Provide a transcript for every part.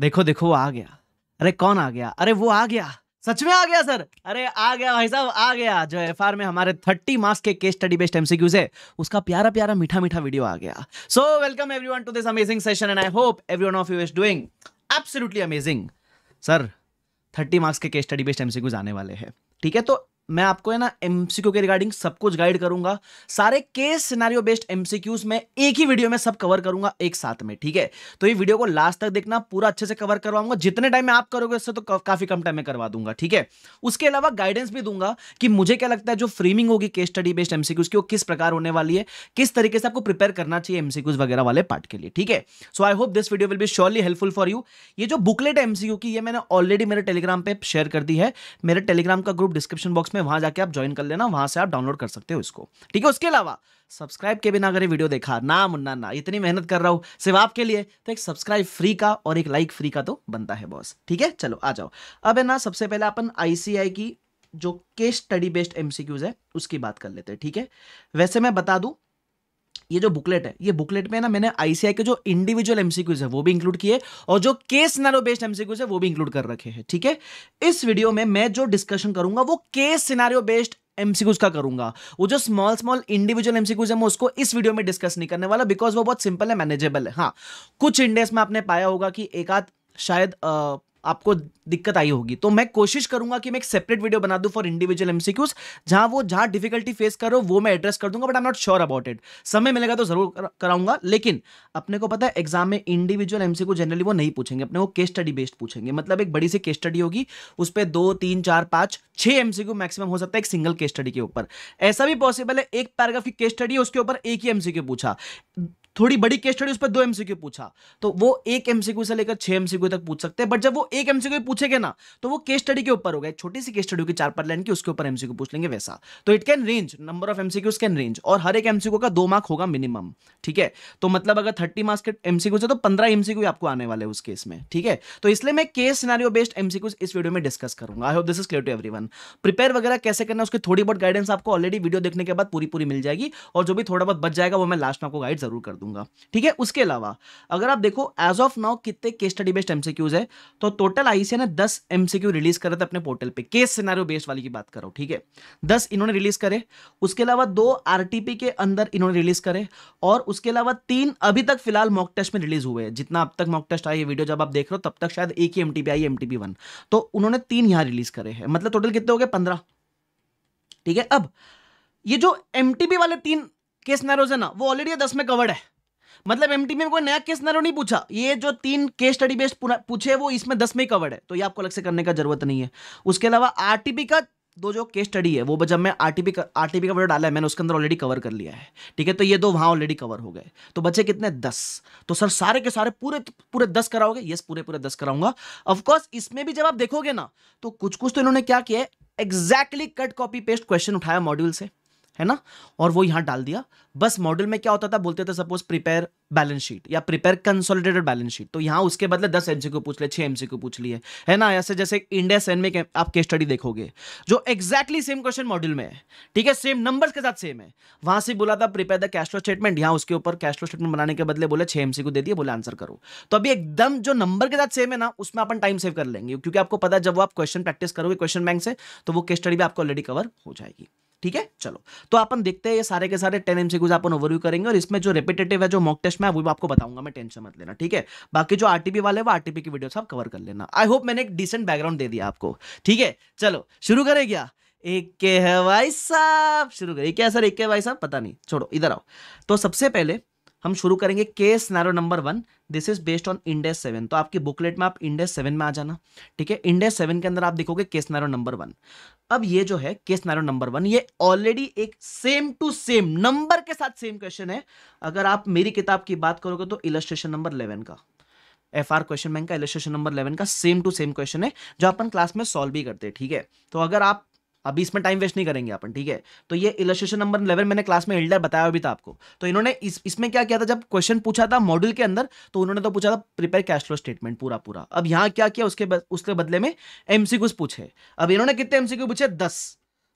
देखो देखो वो आ गया अरे कौन आ गया अरे वो आ गया सच में आ गया सर अरे आ गया भाई साहब आ गया जो एफ में हमारे थर्टी मार्क्स के केस स्टडी बेस्ट एमसीक्यूज है उसका प्यारा प्यारा मीठा मीठा वीडियो आ गया so welcome everyone to this amazing session and I hope everyone of you is doing absolutely amazing sir thirty marks के केस स्टडी बेस्ट एमसीक्यूज आने वाले हैं ठीक है तो मैं आपको है ना एमसीक्यू के रिगार्डिंग सब कुछ गाइड करूंगा सारे केस सिनेरियो बेस्ड एमसीक्यूज में एक ही वीडियो में सब कवर करूंगा एक साथ में ठीक है तो ये वीडियो को लास्ट तक देखना पूरा अच्छे से कवर करवाऊंगा जितने टाइम में आप करोगे उससे तो काफी कम टाइम में करवा दूंगा ठीक है उसके अलावा गाइडेंस भी दूंगा कि मुझे क्या लगता है जो फ्रेमिंग होगी केस स्टडी बेस्ड एमसीक्यूज की वो किस प्रकार होने वाली है किस तरीके से आपको प्रिपेयर करना चाहिए एमसीक्यूज वगैरह वाले पार्ट के लिए ठीक है so I hope this video will be surely helpful for you ये जो बुकलेट एमसीक्यू की ये मैंने ऑलरेडी मेरे टेलीग्राम पर शेयर कर दी है मेरे टेलीग्राम का ग्रुप डिस्क्रिप्शन बॉक्स में वहां जाके आप ज्वाइन कर लेना वहां से आप डाउनलोड कर सकते हो इसको ठीक है उसके अलावा सब्सक्राइब के बिना अगर ये वीडियो देखा ना मुन्ना ना इतनी मेहनत कर रहा हूं सिर्फ आपके लिए तो एक सब्सक्राइब फ्री का और एक लाइक फ्री का तो बनता है बॉस ठीक है चलो आ जाओ अब है ना सबसे पहले अपन आईसीआई की जो केस स्टडी बेस्ड एमसीक्यूज है उसकी बात कर लेते हैं ठीक है वैसे मैं बता दूं ये जो बुकलेट है ये बुकलेट में ना मैंने आईसीआई के जो इंडिविजुअल एमसीक्यूज है वो भी इंक्लूड किए और जो केस सिनारो बेस्ड एमसीक्यूज है वो भी इंक्लूड कर रखे हैं ठीक है इस वीडियो में मैं जो डिस्कशन करूंगा वो केस सिनारियो बेस्ड एमसीक्यूज का करूंगा वो जो स्मॉल स्मॉल इंडिविजुअल एमसीक्यूज है मैं उसको इस वीडियो में डिस्कस नहीं करने वाला बिकॉज वो बहुत सिंपल है मैनेजेबल है हाँ कुछ इंडेस में आपने पाया होगा कि एक आध शायद आपको दिक्कत आई होगी तो मैं कोशिश करूंगा कि मैं एक सेपरेट वीडियो बना दूं फॉर इंडिविजुअल एमसीक्यूज जहां वो जहां डिफिकल्टी फेस करो वो मैं एड्रेस कर दूंगा but I not sure about it समय मिलेगा तो जरूर कराऊंगा लेकिन अपने को पता है एग्जाम में इंडिविजुअल एमसीक्यू जनरली वो नहीं पूछेंगे अपने वो केस स्टडी बेस्ड पूछेंगे मतलब एक बड़ी सी केस स्टडी होगी उस पर दो तीन चार पांच छह एमसीक्यू मैक्सिमम हो सकता है एक सिंगल केस स्टडी के ऊपर ऐसा भी पॉसिबल है एक पैराग्राफ की केस स्टडी है उसके ऊपर एक ही एमसीक्यू पूछा थोड़ी बड़ी केस स्टडी उस पर दो एमसीक्यू पूछा तो वो एक एमसीक्यू से लेकर छह एमसीक्यू तक पूछ सकते हैं बट जब वो एक एमसीक्यू पूछेगा ना तो वो केस स्टडी के ऊपर होगा छोटी सी केस स्टडी की चार पर लाइन की उसके ऊपर एमसीक्यू पूछ लेंगे वैसा तो it can range number of MCQs can range और हर एक एमसीक्यू का दो मार्क होगा मिनिमम ठीक है तो मतलब अगर थर्टी मार्क्स के एमसीक्यू है तो पंद्रह एमसीक्यू आपको आने वाले उस केस में ठीक है तो इसलिए मैं केस सिनारियो बेस्ड एमसीक्यूज इस वीडियो में डिस्कस करूंगा I hope this is clear to one prepare वगैरह कैसे करना उसकी थोड़ी बहुत गाइडेंस आपको ऑलरेडी वीडियो देखने के बाद पूरी पूरी मिल जाएगी और जो भी थोड़ा बहुत बच जाएगा वो मैं लास्ट में आपको गाइड जरूर कर दूँ दूंगा ठीक है उसके अलावा अगर आप देखो एज ऑफ नाउ कितने केस स्टडी बेस्ड एमसीक्यूज है तो टोटल आईसीए ने ना दस एमसीक्यू रिलीज करे थे अपने पोर्टल पे केस सिनारियो बेस्ड वाली की बात करो ठीक है दस इन्होंने रिलीज करे उसके अलावा दो आर के अंदर इन्होंने रिलीज करे और उसके अलावा तीन अभी तक फिलहाल मॉक टेस्ट में रिलीज हुए हैं जितना अब तक मॉक टेस्ट आई वीडियो जब आप देख रहे हो तब तक शायद एक ही M T I M T तो उन्होंने तीन यहां रिलीज करे है मतलब टोटल कितने हो गए पंद्रह ठीक है अब ये जो एम वाले तीन केस नैरोज है ना वो ऑलरेडी दस में कवर्ड है मतलब एम में कोई नया केस नहीं पूछा ये जो तीन केस स्टडी बेस्ड पूछे वो इसमें दस में कवर्ड है तो ये आपको अलग से करने का जरूरत नहीं है उसके अलावा आर का दो जो केस स्टडी है वो जब मैं आरटीपी का आरटीपी का वीडियो डाला है मैंने उसके अंदर ऑलरेडी कवर कर लिया है ठीक है तो ये दो वहां ऑलरेडी कवर हो गए तो बचे कितने दस तो सर सारे के सारे पूरे तो- पूरे दस कराओगे यस पूरे पूरे दस कराऊंगा ऑफकोर्स इसमें भी जब आप देखोगे ना तो कुछ कुछ तो इन्होंने क्या किया exactly cut copy paste question उठाया मॉड्यूल से है ना और वो यहां डाल दिया बस मॉडल में क्या होता था बोलते थे सपोज प्रिपेयर बैलेंस शीट या प्रिपेयर कंसोलिडेटेड बैलेंस शीट तो यहां उसके बदले दस एमसी को पूछ ले छह एमसी को पूछ लिए है ना ऐसे जैसे इंडिया सेन में आप के स्टडी देखोगे जो एक्जैक्टली सेम क्वेश्चन मॉडल में है ठीक है सेम नंबर्स के साथ सेम है वहां से बोला था prepare the cash flow statement यहां उसके ऊपर कैश फ्लो स्टेटमेंट बनाने के बदले बोले छह एमसी को दे दिए बोले आंसर करो तो अभी एकदम जो नंबर के साथ सेम है ना उसमें अपन टाइम सेव कर लेंगे क्योंकि आपको पता जब आप क्वेश्चन प्रैक्टिस करोगे क्वेश्चन बैंक से तो वो के स्टडी भी आपको ऑलरेडी कवर हो जाएगी ठीक है चलो तो अपन देखते हैं ये सारे के सारे टेन एमसीक्यूज अपन ओवरव्यू करेंगे और इसमें जो रिपीटेटिव है जो मॉक टेस्ट में वो भी आपको बताऊंगा मैं टेंशन मत लेना ठीक है बाकी जो आरटीपी वाले वो आरटीपी की वीडियो आप कवर कर लेना आई होप मैंने एक डिसेंट बैकग्राउंड दे दिया आपको ठीक है चलो शुरू करें क्या एक के भाई साहब शुरू करें क्या सर एक के भाई साहब पता नहीं छोड़ो इधर आओ तो सबसे पहले हम शुरू करेंगे case narrow number one this is based on Ind AS seven तो आपकी बुकलेट में आप इंडेस सेवन में आ जाना ठीक है इंडेस सेवन के अंदर आप देखोगे केस नैरो नंबर वन अब ये जो है केस नारो नंबर वन ये ऑलरेडी एक सेम टू सेम नंबर के साथ सेम क्वेश्चन है अगर आप मेरी किताब की बात करोगे तो इलस्ट्रेशन नंबर इलेवन का एफ आर क्वेश्चन बैंक का इलस्ट्रेशन नंबर इलेवन का सेम टू सेम क्वेश्चन है जो अपन क्लास में सॉल्व भी करते हैं ठीक है तो अगर आप अभी इसमें टाइम वेस्ट नहीं करेंगे अपन ठीक है तो ये इलस्ट्रेशन नंबर इलेवन मैंने क्लास में हिल्डर बताया अभी था आपको तो इन्होंने इस इसमें क्या किया था जब क्वेश्चन पूछा था मॉडल के अंदर तो उन्होंने तो पूछा था प्रिपेयर कैश फ्लो स्टेटमेंट पूरा पूरा अब यहाँ क्या किया उसके उसके बदले में एमसी पूछे अब इन्होंने कितने एमसी पूछे दस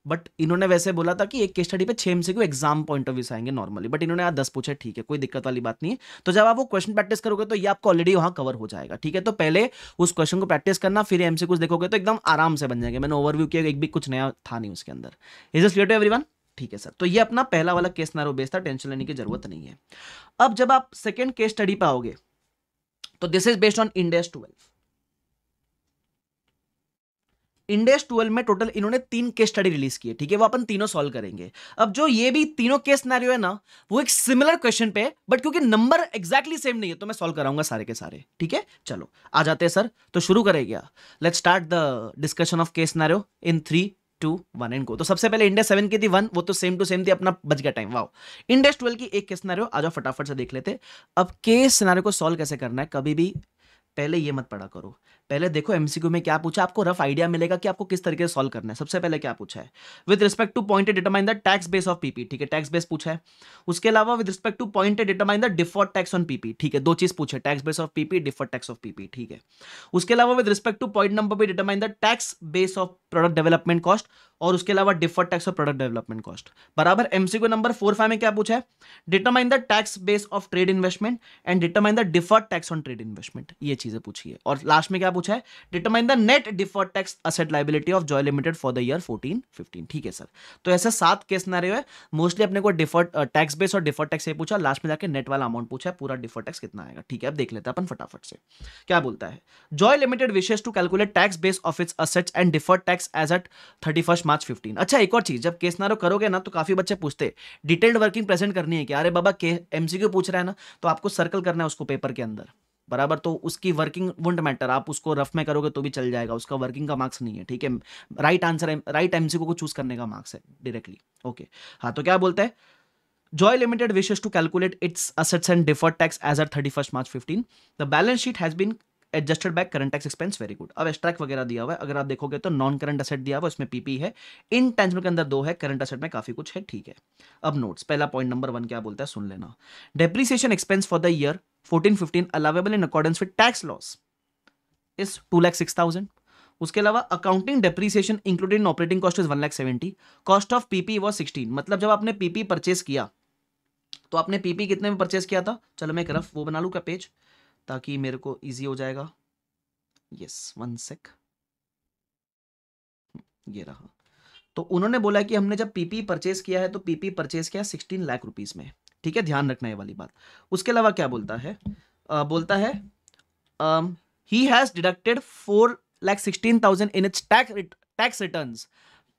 बट इन्होंने वैसे बोला था कि एक केस स्टडी पे छह M exam point of view आएंगे नॉर्मली बट इन्होंने आज दस पूछा ठीक है कोई दिक्कत वाली बात नहीं है तो जब आप वो क्वेश्चन प्रैक्टिस करोगे तो ये आपको ऑलरेडी वहाँ कवर हो जाएगा ठीक है तो पहले उस क्वेश्चन को प्रैक्टिस करना फिर एम देखोगे तो एकदम आराम से बन जाएंगे मैंने ओवरव्यू किया एक भी कुछ नया था नहीं उसके अंदर is is clear to every ठीक है सर तो ये अपना पहला वाला केस नारो बेस था टेंशन लेने की जरूरत नहीं है अब जब आप सेकेंड केस स्टडी पे आओगे तो this is based on Ind AS twelve Ind AS twelve में टोटल इन्होंने तीन केस स्टडी रिलीज किए ठीक है वो अपन तीनों सॉल्व करेंगे अब जो ये भी तीनों केस सिनेरियो है ना वो एक सिमिलर क्वेश्चन पे बट क्योंकि नंबर एक्जैक्टली सेम नहीं है तो मैं सॉल्व कराऊंगा सारे के सारे ठीक है चलो आ जाते हैं सर तो शुरू करेगा let start the discussion of case scenario in three two one and को तो सबसे पहले इंडिया सेवन की थी वन वो तो सेम टू सेम थी अपना बच गया टाइम वाओ इंडिया ट्वेल्व की एक केस नारियो आ जाओ फटाफट से देख लेते अब केस सिनेरियो को सॉल्व कैसे करना है कभी भी पहले ये मत पढ़ा करो पहले देखो एमसीक्यू में क्या पूछा आपको रफ आइडिया मिलेगा कि आपको किस तरीके से सॉल्व करना है सबसे पहले क्या पूछा है with respect to point determine the tax base of PP ठीक है टैक्स बेस पूछा है उसके अलावा with respect to point determine the default tax on PP ठीक है दो चीज पूछे tax base of PP default tax of PP ठीक है उसके अलावा with respect to point number भी determine the tax base of product development cost और उसके अलावा डिफर टैक्स और प्रोडक्ट डेवलपमेंट कॉस्ट बराबर एमसी को नंबर फोर फाइव में क्या पूछा है determine the tax base of trade investment and determine the deferred tax on trade investment ये चीजें पूछी है और लास्ट में क्या पूछा है determine the net deferred tax asset liability of Joy limited for the year fourteen fifteen ठीक है सर तो ऐसे सात केस ना रहे मोस्टली अपने को डिफर टैक्स बेस और डिफर टैक्स ये पूछा लास्ट में जाकर नेट वाला अमाउंट पूछा है पूरा डिफर टैक्स कितना आएगा ठीक है अब देख लेते हैं अपन फटाफट से क्या बोलता है Joy limited wishes to calculate tax base of its assets and differ tax as at thirty March 15 अच्छा एक और चीज जब केस नारो करोगे ना तो काफी बच्चे पूछते डिटेल्ड वर्किंग प्रेजेंट करनी है कि अरे बाबा के एमसीक्यू पूछ रहा है ना तो आपको सर्कल करना है उसको पेपर के अंदर बराबर तो उसकी वर्किंग वुंड मैटर आप उसको रफ में करोगे तो भी चल जाएगा उसका वर्किंग का मार्क्स नहीं है ठीक है राइट आंसर राइट एमसीक्यू को चूज करने का मार्क्स है डायरेक्टली ओके हाँ तो क्या बोलते हैं Joy Limited wishes to calculate its assets and deferred tax as at 31st March 15. The balance sheet has been adjusted by current tax expense very good अब एक्सट्रैक्ट वगैरह दिया हुआ है अगर आप देखोगे तो नॉन करंट असेट दिया हुआ उसमें पीपी है इन टेंजबल के अंदर दो है करंट असेट में काफी कुछ है ठीक है अब नोट्स पहला पॉइंट नंबर वन क्या बोलता है सुन लेना depreciation expense for the year fourteen fifteen allowable in accordance with tax laws is two lakh six thousand उसके अलावा accounting depreciation included in operating cost is one lakh seventy cost of PP was sixteen मतलब जब आपने PP purchase किया तो आपने PP कितने में परचेस किया था चलो मैं एक रफ वो बना लू का पेज ताकि मेरे को इजी हो जाएगा यस वन सेक ये रहा तो उन्होंने बोला कि हमने जब पीपी परचेस किया है तो पीपी परचेस किया सिक्सटीन लाख रुपीज में ठीक है ध्यान रखना ये वाली बात उसके अलावा क्या बोलता है आ, बोलता है he has deducted four lakh sixteen thousand in its tax tax returns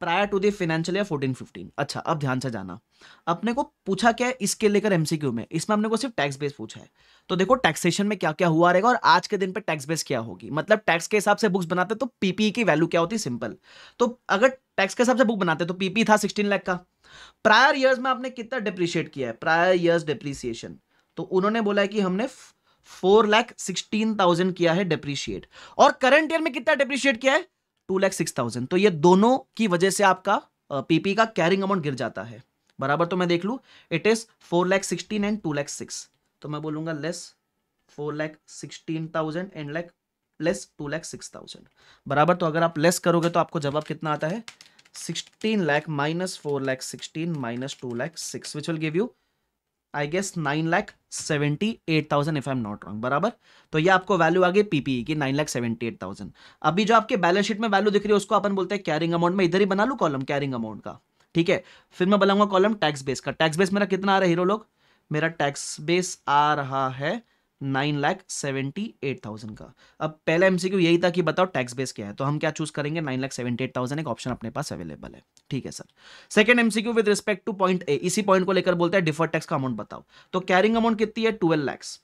prior to the financial year fourteen fifteen अच्छा अब ध्यान से जाना अपने को पूछा क्या है इसके लेकर एमसीक्यू में इसमें अपने को सिर्फ टैक्स बेस पूछा है तो देखो टैक्सेशन में क्या क्या हुआ रहेगा और आज के दिन पे टैक्स बेस क्या होगी मतलब टैक्स के हिसाब से बुक्स बनाते तो पीपी e की वैल्यू क्या होती सिंपल तो अगर टैक्स के हिसाब से बुक बनाते तो पीपी e था सिक्सटीन लैख का प्रायर ईयर्स में आपने कितना डिप्रिशिएट किया है प्रायर ईयर्स डिप्रिसिएशन तो उन्होंने बोला है कि हमने फोर लैख सिक्सटीन थाउजेंड किया है डिप्रिशिएट और करंट ईयर में कितना डिप्रिशिएट किया है टू लैख सिक्स थाउजेंड तो ये दोनों की वजह से आपका पीपी का कैरिंग अमाउंट गिर जाता है बराबर तो मैं देख लू it is four lakh sixteen and two lakh six तो मैं बोलूंगा less four lakh sixteen thousand and lakh plus two lakh six thousand बराबर तो अगर आप लेस करोगे तो आपको जवाब कितना आता है sixteen lakh minus four lakh sixteen minus two lakh six which will give you I guess nine lakh seventy eight thousand if I am not wrong बराबर तो ये आपको वैल्यू आ गई पीपीई e की nine lakh seventy eight thousand अभी जो आपके बैलेंस शीट में वैल्यू दिख रही है उसको अपन बोलते हैं कैरिंग अमाउंट में इधर ही बना लू कॉलम कैरिंग अमाउंट का ठीक है फिर मैं बनाऊंगा कॉलम टैक्स बेस का टैक्स बेस मेरा कितना आ रहा है हीरो लोग मेरा टैक्स बेस आ रहा है nine lakh seventy eight thousand का अब पहला एमसीक्यू यही था कि बताओ टैक्स बेस क्या है तो हम क्या चूज करेंगे nine lakh seventy eight thousand एक ऑप्शन अपने पास अवेलेबल है ठीक है sir second MCQ with respect to point A इसी पॉइंट को लेकर बोलते हैं डिफर टैक्स का अमाउंट बताओ तो कैरिंग अमाउंट कितनी है ट्वेल्व लैक्स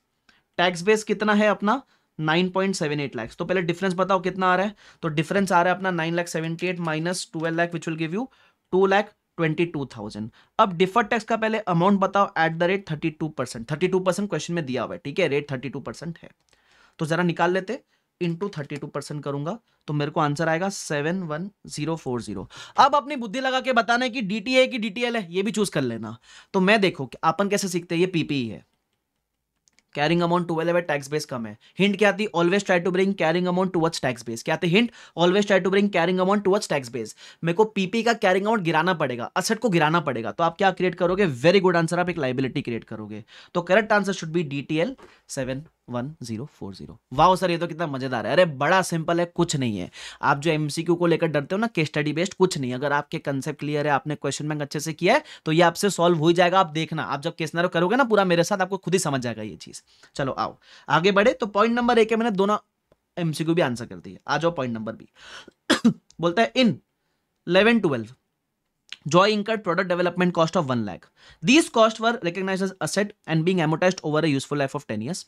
टैक्स बेस कितना है अपना 9.78 लाख तो पहले डिफरेंस बताओ कितना आ रहा है तो डिफरेंस आ रहा है अपना 9 lakh 78 minus 12 lakh which will give you 2 lakh twenty two thousand अब डिफर टैक्स का पहले अमाउंट बताओ at the rate thirty two percent thirty two percent question में दिया हुआ है ठीक है रेट थर्टी टू परसेंट है तो जरा निकाल लेते इंटू थर्टी टू परसेंट करूंगा तो मेरे को आंसर आएगा seven one zero four zero अब अपनी बुद्धि लगा के बताना है कि डी टी है डी टी एल है ये भी चूज कर लेना तो मैं देखो अपन कैसे सीखते हैं ये पीपीई e है कैरिंग अमाउंट टू है टैक्स बेस कम है हिंट क्या आती always try to bring carrying amount towards tax base क्या आती hint always try to bring carrying amount towards tax base मेरे को पीपी का कैरिंग अमाउंट गिराना पड़ेगा असट को गिराना पड़ेगा तो आप क्या क्रिएट करोगे वेरी गुड आंसर आप एक लाइबिलिटी क्रिएट करोगे तो correct answer should be D T L seven one zero four zero वाह सर ये तो कितना मजेदार है अरे बड़ा सिंपल है कुछ नहीं है आप जो एमसीक्यू को लेकर डरते हो ना के स्टडी बेस्ड कुछ नहीं अगर आपके कंसेप्ट क्लियर है आपने क्वेश्चन बैंक अच्छे से किया है तो ये आपसे सॉल्व हो ही जाएगा आप देखना आप जब केस करोगे ना पूरा मेरे साथ आपको खुद ही समझ जाएगा ये चीज चलो आओ आगे बढ़े तो पॉइंट नंबर एक है मैंने दोनों एमसीक्यू भी आंसर कर दिया आ जाओ पॉइंट नंबर बी बोलता है in eleven twelve Joy incurred product development cost of 1 lakh. These costs were recognized as asset and being amortized over a useful life of 10 years.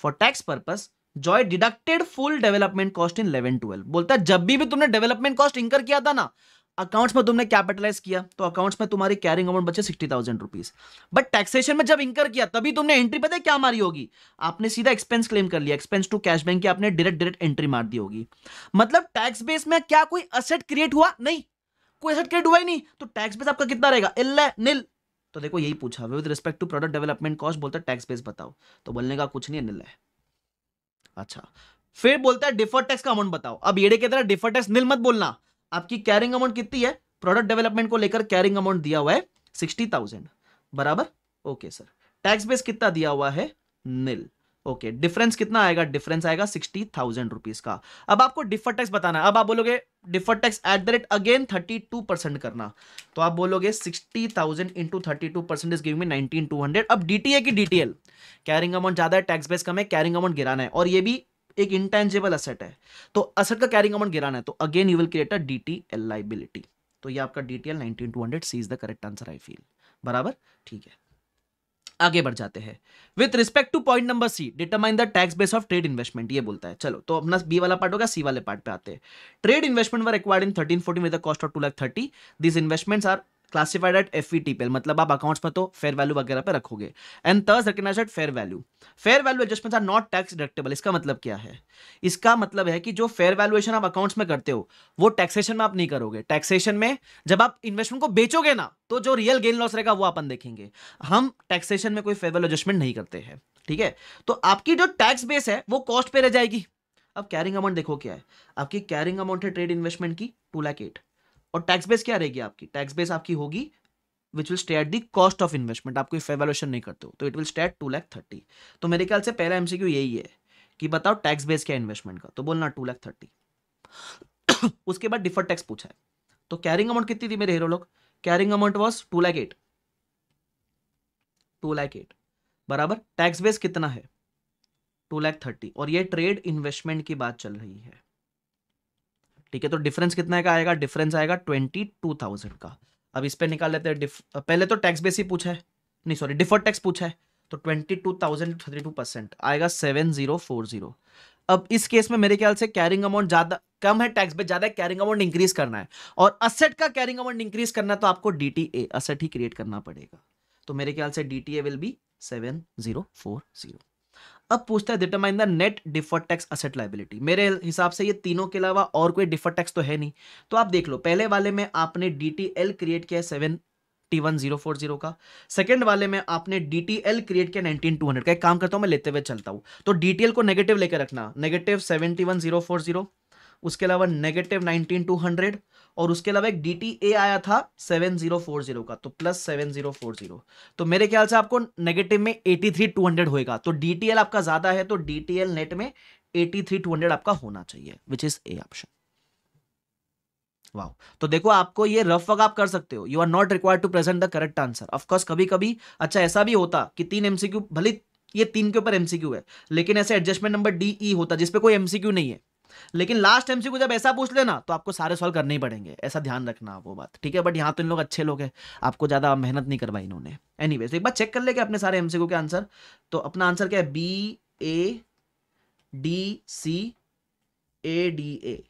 For tax purpose Joy deducted full development cost in eleven twelve बोलता है जब भी, भी तुमने development cost incur किया था ना accounts में तुमने कैपिटलाइज किया तो अकाउंट्स में तुम्हारी कैरिंग अमाउंट बचे sixty thousand rupees but taxation में जब इंकर किया तभी तुमने एंट्री पता है क्या मारी होगी आपने सीधा एक्सपेंस क्लेम कर लिया एक्सपेंस टू कैश बैंक की आपने डायरेक्ट डायरेक्ट एंट्री मार दी होगी मतलब टैक्स बेस में क्या कोई असेट क्रिएट हुआ नहीं कोई असेट क्रिएट हुआ ही नहीं तो टैक्स बेस आपका कितना रहेगा इल्ले नील तो देखो यही पूछा with respect to product development cost बोलता है टैक्स बेस बताओ तो बोलने का कुछ नहीं है अच्छा फिर बोलता है डिफर टैक्स का अमाउंट बताओ अब येड़े के तरह डिफर टैक्स नील मत बोलना आपकी कैरिंग अमाउंट कितनी है प्रोडक्ट डेवलपमेंट को लेकर कैरिंग अमाउंट दिया हुआ है सिक्सटी थाउजेंड बराबर ओके सर टैक्स बेस कितना दिया हुआ है नील ओके okay, डिफरेंस कितना आएगा डिफरेंस आएगा सिक्सटी थाउजेंड रुपीज का अब आपको डिफर टैक्स बताना अब आप बोलोगे defer tax at the rate again thirty two percent करना तो आप बोलोगे sixty thousand into thirty two percent is giving में नाइनटीन टू हंड्रेड अब डीटीए की डीटीएल कैरिंग अमाउंट ज्यादा है टैक्स बेस कम है कैरिंग अमाउंट गिराना है और ये भी एक इंटेंजेबल असेट है तो असेट का कैरिंग अमाउंट गिराना है तो again you will create a DTL liability तो ये आपका DTL nineteen two hundred C is the correct answer I feel बराबर ठीक है आगे बढ़ जाते हैं with respect to point number C determine the tax base of trade investment ये बोलता है चलो तो अपना बी वाला पार्ट होगा सी वाले पार्ट पे आते हैं trade investment were acquired in thirteen fourteen with cost of two lakh thirty this investments are classified at F मतलब आप अकाउंट्स में तो फेयर वैल्यू वगैरह पे रखोगे and thus recognise at fair value fair value adjustment are not tax deductible इसका मतलब क्या है इसका मतलब है कि जो फेयर वैल्यूएशन आप अकाउंट्स में करते हो वो टैक्सेशन में आप नहीं करोगे टैक्सेशन में जब आप इन्वेस्टमेंट को बेचोगे ना तो जो रियल गेन लॉस रहेगा वो अपन देखेंगे हम टैक्सेशन में कोई फेयर वैल्यू एडजस्टमेंट नहीं करते हैं ठीक है तो आपकी जो टैक्स बेस है वो कॉस्ट पे रह जाएगी अब कैरिंग अमाउंट देखो क्या है आपकी कैरिंग अमाउंट है ट्रेड इन्वेस्टमेंट की टू लाख एट और टैक्स बेस क्या रहेगी आपकी टैक्स बेस आपकी होगी which will state the cost of investment आपको फेवेलेशन नहीं करते हो तो it will state two lakh thirty तो मेरे ख्याल से पहला एमसीक्यू यही है कि बताओ टैक्स बेस क्या इन्वेस्टमेंट का तो बोलना टू लैख थर्टी उसके बाद डिफर टैक्स पूछा है तो कैरिंग अमाउंट कितनी थी मेरे हीरो लोग carrying amount was two lakh eight two lakh eight बराबर टैक्स बेस कितना है टू लैख थर्टी और ये ट्रेड इन्वेस्टमेंट की बात चल रही है ठीक है तो डिफरेंस कितना का आएगा डिफरेंस आएगा ट्वेंटी टू थाउजेंड का अब इस पर निकाल लेते हैं पहले तो टैक्स बेस ही पूछा है नहीं सॉरी डिफर टैक्स पूछा है तो twenty two thousand thirty two percent आएगा सेवन जीरो फोर जीरो अब इस केस में मेरे ख्याल से कैरिंग अमाउंट ज्यादा कम है टैक्स बेस ज्यादा कैरिंग अमाउंट इंक्रीज करना है और असेट का कैरिंग अमाउंट इंक्रीज करना तो आपको ए असेट ही क्रिएट करना पड़ेगा तो मेरे ख्याल से A will be seven zero four zero अब पूछता है determine the net deferred tax asset liability मेरे हिसाब से ये तीनों के अलावा और कोई डिफर्ड टैक्स तो है नहीं तो आप देख लो पहले वाले में आपने डी क्रिएट किया seven T one zero four zero का सेकंड वाले में आपने डी टी एल क्रिएट किया नाइनटीन टू हंड्रेड का एक काम करता हूं मैं लेते हुए चलता हूं तो डी टी एल को नेगेटिव लेकर रखना negative seventy one zero four zero उसके अलावा नेगेटिव नाइनटीन टू हंड्रेड और उसके अलावा एक डी टी ए आया था सेवन जीरो फोर जीरो का तो plus seven zero four zero तो मेरे ख्याल से आपको नेगेटिव में एटी थ्री टू हंड्रेड होएगा तो डी टी एल आपका ज़्यादा है तो डी टी एल नेट में एटी थ्री टू हंड्रेड आपका होना चाहिए विच इज़ ए ऑप्शन वाह तो देखो आपको ये रफ वर्क आप कर सकते हो you are not required to present the correct answer of course कभी कभी अच्छा ऐसा भी होता कि तीन एमसीक्यू भले ये तीन के ऊपर एमसीक्यू है लेकिन ऐसे एडजस्टमेंट नंबर डी ई होता जिसपे कोई एमसीक्यू नहीं है लेकिन लास्ट टाइम से कुछ जब ऐसा पूछ लेना तो आपको सारे सॉल्व करने ही पड़ेंगे ऐसा ध्यान रखना वो बात ठीक है बट यहाँ तो इन लोग अच्छे लोग हैं आपको ज़्यादा मेहनत नहीं करवाई इन्होंने एनी तो एक बार चेक कर लेके अपने सारे एम के आंसर तो अपना आंसर क्या है B A D C A D A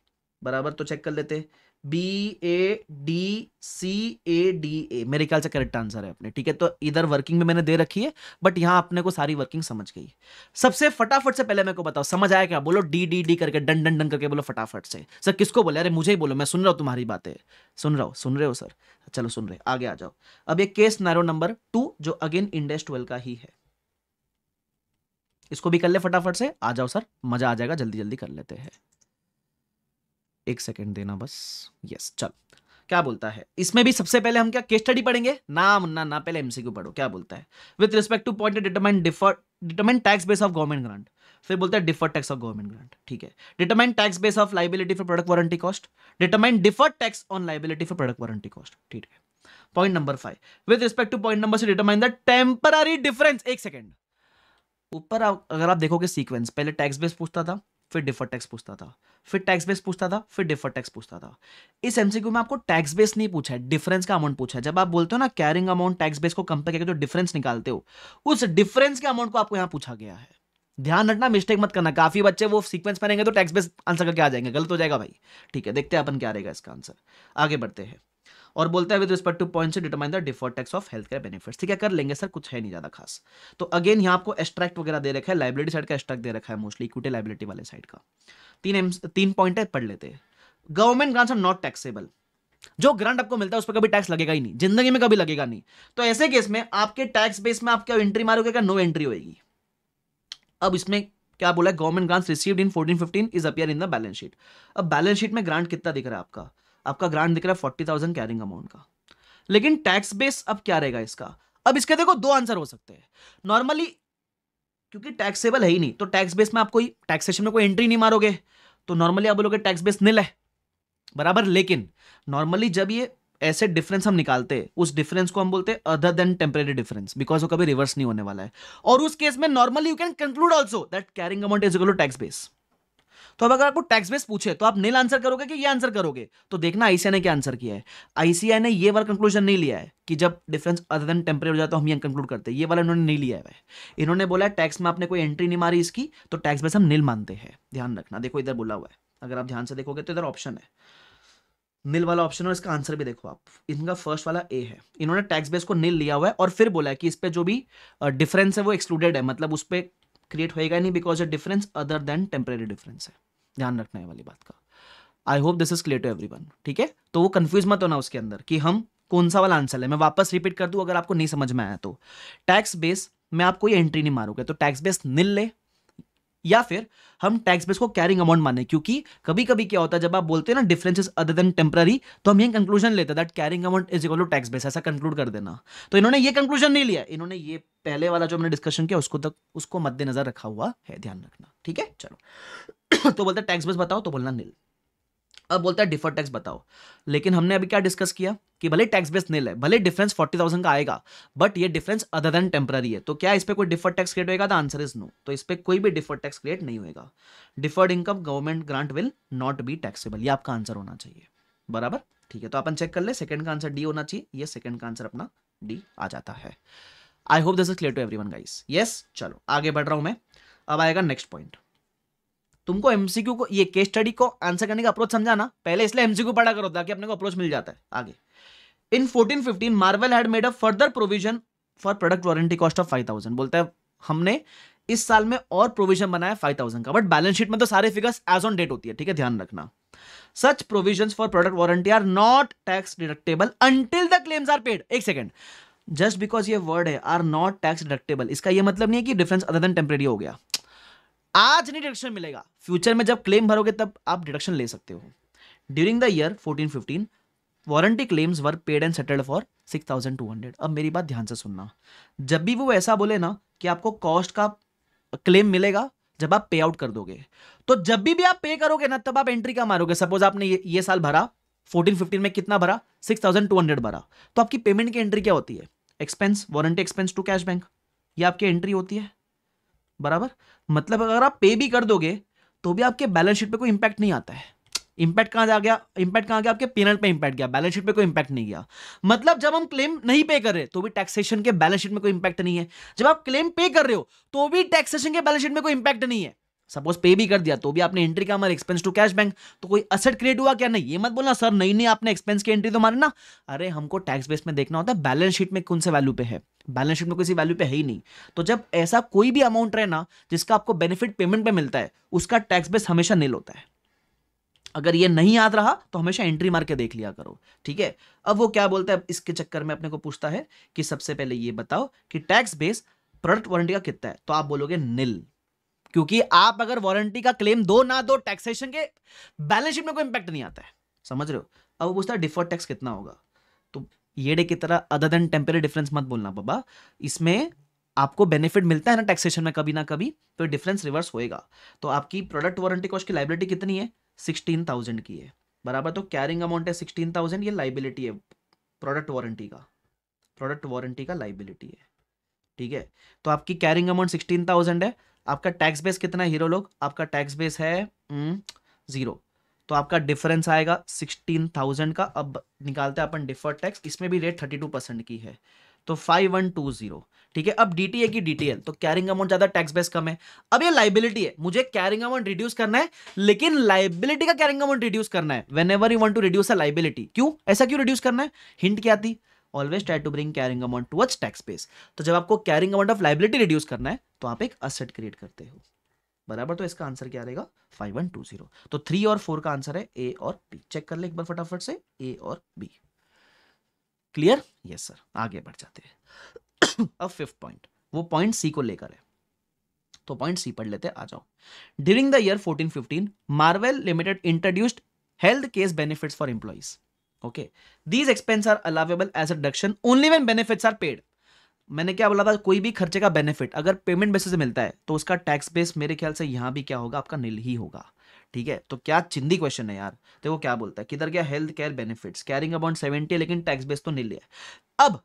बराबर तो चेक कर लेते हैं B A D C A D A मेरे ख्याल से करेक्ट आंसर है अपने ठीक है तो इधर वर्किंग में मैंने दे रखी है बट यहां अपने को सारी वर्किंग समझ गई सबसे फटाफट से पहले मेरे को बताओ समझ आया क्या बोलो डी डी डी करके डन डन डन करके बोलो फटाफट से सर किसको बोले अरे मुझे ही बोलो मैं सुन रहा हूँ तुम्हारी बातें सुन रहा हूँ सुन रहे हो सर चलो सुन रहे आगे आ जाओ अब ये केस नैरो नंबर टू जो अगेन इंडेस्ट ट्वेल्व का ही है इसको भी कर ले फटाफट से आ जाओ सर मजा आ जाएगा जल्दी जल्दी कर लेते हैं एक सेकेंड देना बस यस चल क्या बोलता है इसमें भी सबसे पहले हम क्या केस स्टडी पढ़ेंगे ना मुन्ना ना पहले एमसीक्यू पढ़ो क्या बोलता है with respect to point determine defer determine tax base of government grant फिर बोलता है defer tax of government grant ठीक है determine tax base of liability for product warranty cost determine defer tax on liability for product warranty cost ठीक है point number five with respect to point number से determine the temporary difference एक second ऊपर अगर आप देखोगे sequence पहले tax base पूछता था फिर डिफर टैक्स पूछता था फिर टैक्स बेस पूछता था फिर डिफर टैक्स पूछता था इस एमसीक्यू में आपको टैक्स बेस नहीं पूछा है डिफरेंस का अमाउंट पूछा है जब आप बोलते हो ना कैरिंग अमाउंट टैक्स बेस को कंपेयर करके जो डिफरेंस निकालते हो उस डिफरेंस के अमाउंट को आपको यहां पूछा गया है ध्यान रखना मिस्टेक मत करना काफी बच्चे वो सीक्वेंस पहनेंगे तो टैक्स बेस आंसर करके आ जाएंगे गलत हो जाएगा भाई ठीक है देखते हैं अपन क्या रहेगा इसका आंसर आगे बढ़ते हैं और बोलता है with respect to point determine the default tax of health care benefits ठीक है कर लेंगे सर कुछ है नहीं ज्यादा खास तो अगेन यहाँ आपको एक्स्ट्रैक्ट वगैरह दे रखा है लाइब्रेटी साइड का एस्ट्रैक्ट दे रखा है मोस्टली इक्विटी लाइब्रेटी वाले साइड का तीन एम्स तीन पॉइंट है पढ़ लेते हैं government grants are not taxable जो ग्रांट आपको मिलता है उस पर कभी टैक्स लगेगा ही नहीं जिंदगी में कभी लगेगा नहीं तो ऐसे केस में आपके टैक्स बेस में आपके एंट्री मारोगे क्या नो एंट्री होगी अब इसमें क्या बोला government grants received in 1415 is appear in the balance sheet अब बैलेंस शीट में ग्रांट कितना दिख रहा है आपका आपका ग्रांट दिख रहा है फोर्टी थाउजेंड कैरिंग अमाउंट का लेकिन टैक्स बेस अब क्या रहेगा इसका अब इसके देखो दो आंसर हो सकते हैं नॉर्मली क्योंकि टैक्सेबल है ही नहीं तो टैक्स बेस में आप कोई टैक्सेशन में कोई एंट्री नहीं मारोगे तो नॉर्मली आप बोलोगे टैक्स बेस नील है बराबर लेकिन नॉर्मली जब ये ऐसे डिफरेंस हम निकालते हैं उस डिफरेंस को हम बोलते हैं other than temporary difference because वो कभी रिवर्स नहीं होने वाला है और उस केस में normally you can conclude also that carrying amount is tax base तो अब अगर आपको टैक्स बेस पूछे तो आप नील आंसर करोगे कि ये आंसर करोगे तो देखना आईसीआई ने क्या आंसर किया है आईसीआई ने ये वाला कंक्लूजन नहीं लिया है कि जब डिफरेंस अदर देन टेम्परेरी हो जाता तो हम ये कंक्लूड करते हैं ये वाला इन्होंने नहीं लिया है इन्होंने बोला टैक्स में आपने कोई एंट्री नहीं मारी इसकी तो टैक्स बेस हम नील मानते हैं ध्यान रखना देखो इधर बोला हुआ है अगर आप ध्यान से देखोगे तो इधर ऑप्शन है नील वाला ऑप्शन और इसका आंसर भी देखो आप इनका फर्स्ट वाला ए है इन्होंने टैक्स बेस को नील लिया हुआ है और फिर बोला है कि इस पे जो भी डिफरेंस है वो एक्सक्लूडेड है मतलब उस पर क्रिएट होएगा नहीं because a difference other than temporary difference है ध्यान रखना है वाली बात का I hope this is clear to every ठीक है तो वो कन्फ्यूज मत होना उसके अंदर कि हम कौन सा वाला आंसर है मैं वापस रिपीट कर दूं अगर आपको नहीं समझ में आया तो टैक्स बेस मैं आप कोई एंट्री नहीं मारूंगा तो टैक्स बेस निल ले या फिर हम टैक्स बेस को कैरिंग अमाउंट माने क्योंकि कभी कभी क्या होता है जब आप बोलते हैं ना डिफरेंसेस अदर देन टेम्पररी तो हम ये कंक्लूजन लेते हैं that carrying amount is equal to tax base ऐसा कंक्लूड कर देना तो इन्होंने ये कंक्लूजन नहीं लिया इन्होंने ये पहले वाला जो हमने डिस्कशन किया उसको तक उसको मद्देनजर रखा हुआ है ध्यान रखना ठीक है चलो तो बोलते टैक्स बेस बताओ तो बोलना नील अब बोलता है डिफर टैक्स बताओ लेकिन हमने अभी क्या डिस्कस किया कि भले टैक्स बेस नील है भले डिफरेंस फोर्टी थाउजेंड का आएगा बट ये डिफरेंस अदर देन टेम्पररी है तो क्या इस पर कोई डिफर टैक्स क्रिएट होगा द आंसर इज नो तो इस पर कोई भी डिफर टैक्स क्रिएट नहीं होगा deferred income government grant will not be taxable ये आपका आंसर होना चाहिए बराबर ठीक है तो अपन चेक कर ले सेकंड का आंसर डी होना चाहिए ये सेकंड का आंसर अपना डी आ जाता है I hope this is clear to everyone guys yes चलो आगे बढ़ रहा हूं मैं अब आएगा नेक्स्ट पॉइंट तुमको एमसीक्यू को ये केस स्टडी को आंसर करने का अप्रोच समझाना पहले इसलिए एमसीक्यू पढ़ा करो ताकि अपने को अप्रोच मिल जाता है आगे in 1415 Marvel had made a further provision for product warranty cost of 5000 बोलता है हमने इस साल में और प्रोविजन बनाया थाउजेंड का बट बैलेंस शीट में तो सारे फिगर्स एज ऑन डेट होती है ठीक है ध्यान रखना such provision for product warranty are not tax deductible until the claims are paid एक सेकेंड जस्ट बिकॉज ये वर्ड है आर नॉट टैक्स डिडक्टेबल इसका ये मतलब नहीं है कि डिफरेंस अदर देन टेम्परेरी हो गया आज नहीं डिडक्शन मिलेगा फ्यूचर में जब क्लेम भरोगे तब आप डिडक्शन ले सकते हो during the year fourteen fifteen warranty claims were paid and settled for six thousand two hundred अब मेरी बात ध्यान से सुनना जब भी वो ऐसा बोले ना कि आपको कॉस्ट का क्लेम मिलेगा जब आप पे आउट कर दोगे तो जब भी भी आप पे करोगे ना तब आप एंट्री का मारोगे सपोज आपने ये, ये साल भरा फोर्टीन फिफ्टीन में कितना भरा सिक्स थाउजेंड टू हंड्रेड भरा तो आपकी पेमेंट की एंट्री क्या होती है expense warranty expense to cash bank ये आपकी एंट्री होती है बराबर मतलब अगर आप पे भी कर दोगे तो भी आपके बैलेंस शीट पे कोई इंपैक्ट नहीं आता है इंपैक्ट कहाँ जा गया इंपैक्ट कहाँ गया आपके पेनल पे इंपैक्ट गया बैलेंस शीट पे कोई इंपैक्ट नहीं गया मतलब जब हम क्लेम नहीं पे कर रहे तो भी टैक्सेशन के बैलेंस शीट में कोई इंपैक्ट नहीं है जब आप क्लेम पे कर रहे हो तो भी टैक्सेशन के बैलेंस शीट में कोई इंपैक्ट नहीं है सपोज पे भी कर दिया तो भी आपने एंट्री का हमारे एक्सपेंस टू कैश बैंक तो कोई असेट क्रिएट हुआ क्या नहीं ये मत बोलना सर नहीं नहीं आपने एक्सपेंस की एंट्री तो मारे ना अरे हमको टैक्स बेस में देखना होता है बैलेंस शीट में कौन से वैल्यू पे है बैलेंस शीट में किसी वैल्यू पे है ही नहीं तो जब ऐसा कोई भी अमाउंट रहे ना जिसका आपको बेनिफिट पेमेंट पे मिलता है उसका टैक्स बेस हमेशा नील होता है अगर ये नहीं याद रहा तो हमेशा एंट्री मार के देख लिया करो ठीक है अब वो क्या बोलता है इसके चक्कर में अपने को पूछता है कि सबसे पहले ये बताओ कि टैक्स बेस प्रोडक्ट वारंटी का कितना है तो आप बोलोगे नील क्योंकि आप अगर वारंटी का क्लेम दो ना दो टैक्सेशन के बैलेंस शीट में कोई इंपैक्ट नहीं आता है समझ रहे हो अब वो पूछता है डिफॉल्ट टैक्स कितना होगा येड़े की तरह अदर देन टेम्परे डिफरेंस मत बोलना बाबा इसमें आपको बेनिफिट मिलता है ना टैक्सेशन में कभी ना कभी तो डिफरेंस रिवर्स होएगा तो आपकी प्रोडक्ट वारंटी कॉस्ट की लाइबिलिटी कितनी है सिक्सटीन थाउजेंड की है बराबर तो कैरिंग अमाउंट है सिक्सटीन थाउजेंड ये लाइबिलिटी है प्रोडक्ट वारंटी का प्रोडक्ट वारंटी का लाइबिलिटी है ठीक है तो आपकी कैरिंग अमाउंट सिक्सटीन थाउजेंड है आपका टैक्स बेस कितना है हीरो लोग आपका टैक्स बेस है जीरो हम्म, तो आपका डिफरेंस आएगा सिक्सटीन थाउजेंड का अब निकालते हैं अपन डिफर टैक्स इसमें भी रेट थर्टी टू परसेंट की है तो फाइव वन टू जीरो ठीक है अब डीटीए की डीटीएल तो कैरिंग अमाउंट ज्यादा टैक्स बेस कम है अब ये लाइबिलिटी है मुझे कैरिंग अमाउंट रिड्यूस करना है लेकिन लाइबिलिटी का कैरिंग अमाउंट रिड्यूस करना है whenever you want to reduce a liability क्यों ऐसा क्यों रिड्यूस करना है हिंट क्या थी always try to bring carrying amount towards tax base तो जब आपको carrying amount of liability reduce करना है तो आप एक असेट क्रिएट करते हो बराबर तो इसका आंसर क्या रहेगा फाइव वन टू जीरो तो थ्री और फोर का आंसर है ए और बी चेक कर ले एक बार फटाफट से ए और बी क्लियर यस सर आगे बढ़ जाते हैं अब फिफ्थ पॉइंट वो पॉइंट सी को लेकर है तो पॉइंट सी पढ़ लेते आ जाओ during the year fourteen fifteen Marvel limited introduced health case benefits for employees okay these expense are allowable as a deduction only when benefits are paid मैंने क्या बोला था कोई भी खर्चे का बेनिफिट अगर पेमेंट बेसिस से मिलता है तो उसका टैक्स बेस मेरे ख्याल से यहाँ भी क्या होगा आपका नील ही होगा ठीक है तो क्या चिंदी क्वेश्चन है यार देखो क्या बोलता है किधर गया health care benefits carrying amount seventy लेकिन टैक्स बेस तो नील है अब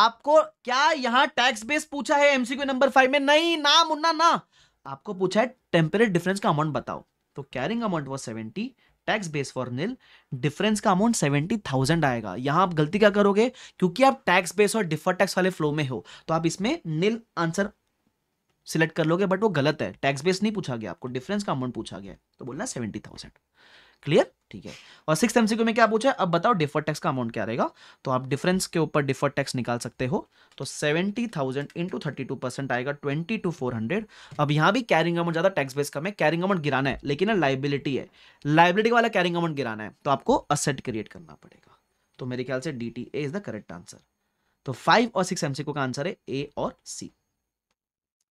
आपको क्या यहाँ टैक्स बेस पूछा है एमसीक्यू नंबर फाइव में नहीं ना मुन्ना ना आपको पूछा है टेम्परेट डिफरेंस का अमाउंट बताओ तो carrying amount was seventy tax base for nil difference का अमाउंट सेवेंटी थाउजेंड आएगा यहां आप गलती क्या करोगे क्योंकि आप टैक्स बेस और डिफर टैक्स वाले फ्लो में हो तो आप इसमें निल आंसर सिलेक्ट कर लोगे बट वो गलत है टैक्स बेस नहीं पूछा गया आपको डिफरेंस का अमाउंट पूछा गया तो बोलना सेवेंटी थाउजेंड क्लियर ठीक है और सिक्स एमसीक्यू में क्या पूछा है अब बताओ डिफर टैक्स का अमाउंट क्या रहेगा तो आप डिफरेंस के ऊपर डिफर टैक्स निकाल सकते हो तो seventy thousand into thirty two percent आएगा ट्वेंटी टू फोर हंड्रेड अब यहां भी कैरिंग अमाउंट ज्यादा टैक्स बेस कम है कैरिंग अमाउंट गिराना है लेकिन लाइबिलिटी है लाइबिलिटी वाला कैरिंग अमाउंट गिराना है तो आपको असेट क्रिएट करना पड़ेगा तो मेरे ख्याल से D T A is the correct answer तो फाइव और सिक्स एमसीक्यू का आंसर है ए और सी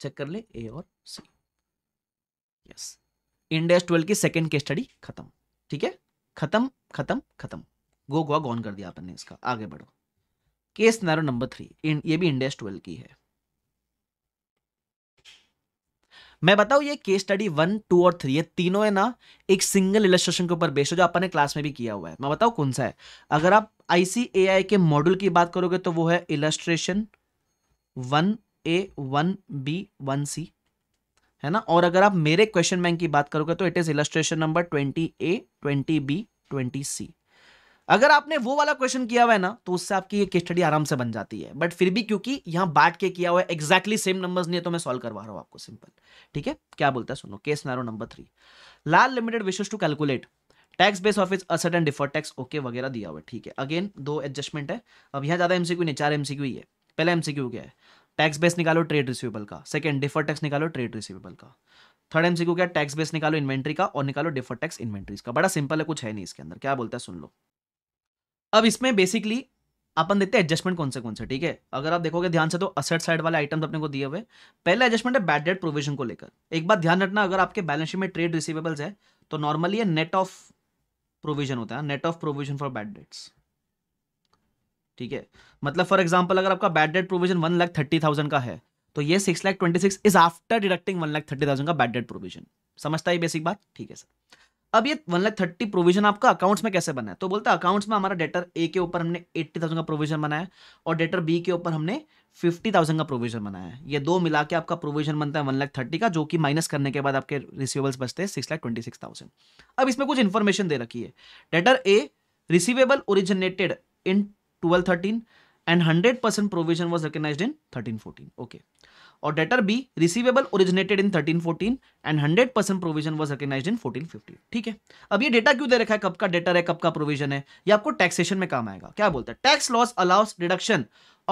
चेक कर ले ए और सी यस इंडेस ट्वेल्व की सेकेंड केस स्टडी खत्म ठीक है खत्म खत्म खत्म गो गोवा गॉन कर दिया अपन ने इसका आगे बढ़ो केस नारो नंबर थ्री ये भी इंडिया ट्वेल्व की है मैं बताऊं ये केस स्टडी वन टू और थ्री ये तीनों है ना एक सिंगल इलस्ट्रेशन के ऊपर बेस्ट हो जो आपने क्लास में भी किया हुआ है मैं बताऊं कौन सा है अगर आप आईसीएआई के मॉड्यूल की बात करोगे तो वो है illustration one A one B one C है ना और अगर आप मेरे क्वेश्चन बैंक की बात करोगे तो it is illustration number twenty A twenty B twenty C अगर आपने वो वाला क्वेश्चन किया हुआ है ना तो उससे आपकी ये स्टडी आराम से बन जाती है बट फिर भी क्योंकि यहाँ बांट के किया हुआ है एक्जैक्टली सेम नंबर्स नहीं है तो मैं सॉल्व करवा रहा हूं आपको सिंपल ठीक है क्या बोलता है सुनो case narrow number three Lal limited wishes to calculate tax base of its asset and differ tax okay वगैरह दिया हुआ है ठीक है अगेन दो एडजस्टमेंट है अब यहाँ ज्यादा एमसीक्यू नहीं चार एमसीक्यू ही है पहला एमसीक्यू क्या है टैक्स बेस निकालो ट्रेड रिसीवेबल का सेकंड डिफर टैक्स निकालो ट्रेड रिसीवेबल का थर्ड एमसीक्यू क्या टैक्स बेस निकालो इन्वेंट्री का और निकालो डिफर टैक्स इन्वेंट्रीज का बड़ा सिंपल है कुछ है नहीं इसके अंदर क्या बोलता है सुन लो अब इसमें बेसिकली अपन देखते हैं एडजस्टमेंट कौन से कौन से ठीक है अगर आप देखोगे ध्यान से तो असेट साइड वाले आइटम्स अपने को दिए हुए पहले एडजस्टमेंट है बैड डेट प्रोविजन को लेकर एक बात ध्यान रखना अगर आपके बैलेंस शीट में ट्रेड रिसीवेबल्स है तो नॉर्मली ये नेट ऑफ प्रोविजन होता है net of provision for bad debts ठीक है मतलब फॉर एग्जाम्पल अगर आपका bad debt provision one lakh thirty thousand का है तो ये six lakh twenty six is after deducting one lakh thirty thousand का बैड डेट प्रोविजन समझता है बेसिक बात ठीक है सर अब ये वन लाख थर्टी प्रोविजन आपका अकाउंट्स में कैसे बना है तो बोलता है अकाउंट्स में हमारा डेटर ए के ऊपर हमने एट्टी थाउजेंड का प्रोविजन बनाया और डेटर बी के ऊपर हमने फिफ्टी थाउजेंड का प्रोविजन बनाया है ये दो मिला के आपका प्रोविजन बनता है वन लाख थर्टी का जो कि माइनस करने के बाद आपके रिसीवेबल्स बचते हैं six lakh twenty six thousand अब इसमें कुछ इन्फॉर्मेशन दे रखी है debtor A receivable originated in twelve thirteen and hundred percent provision was recognise in thirteen fourteen okay और debtor B receivable originated in thirteen fourteen and hundred percent provision was recognise in fourteen fifteen ठीक है अब ये data क्यों दे रखा है कब का डेटर है कब का प्रोविजन है ये आपको टैक्सेशन में काम आएगा क्या बोलता है tax laws allows deduction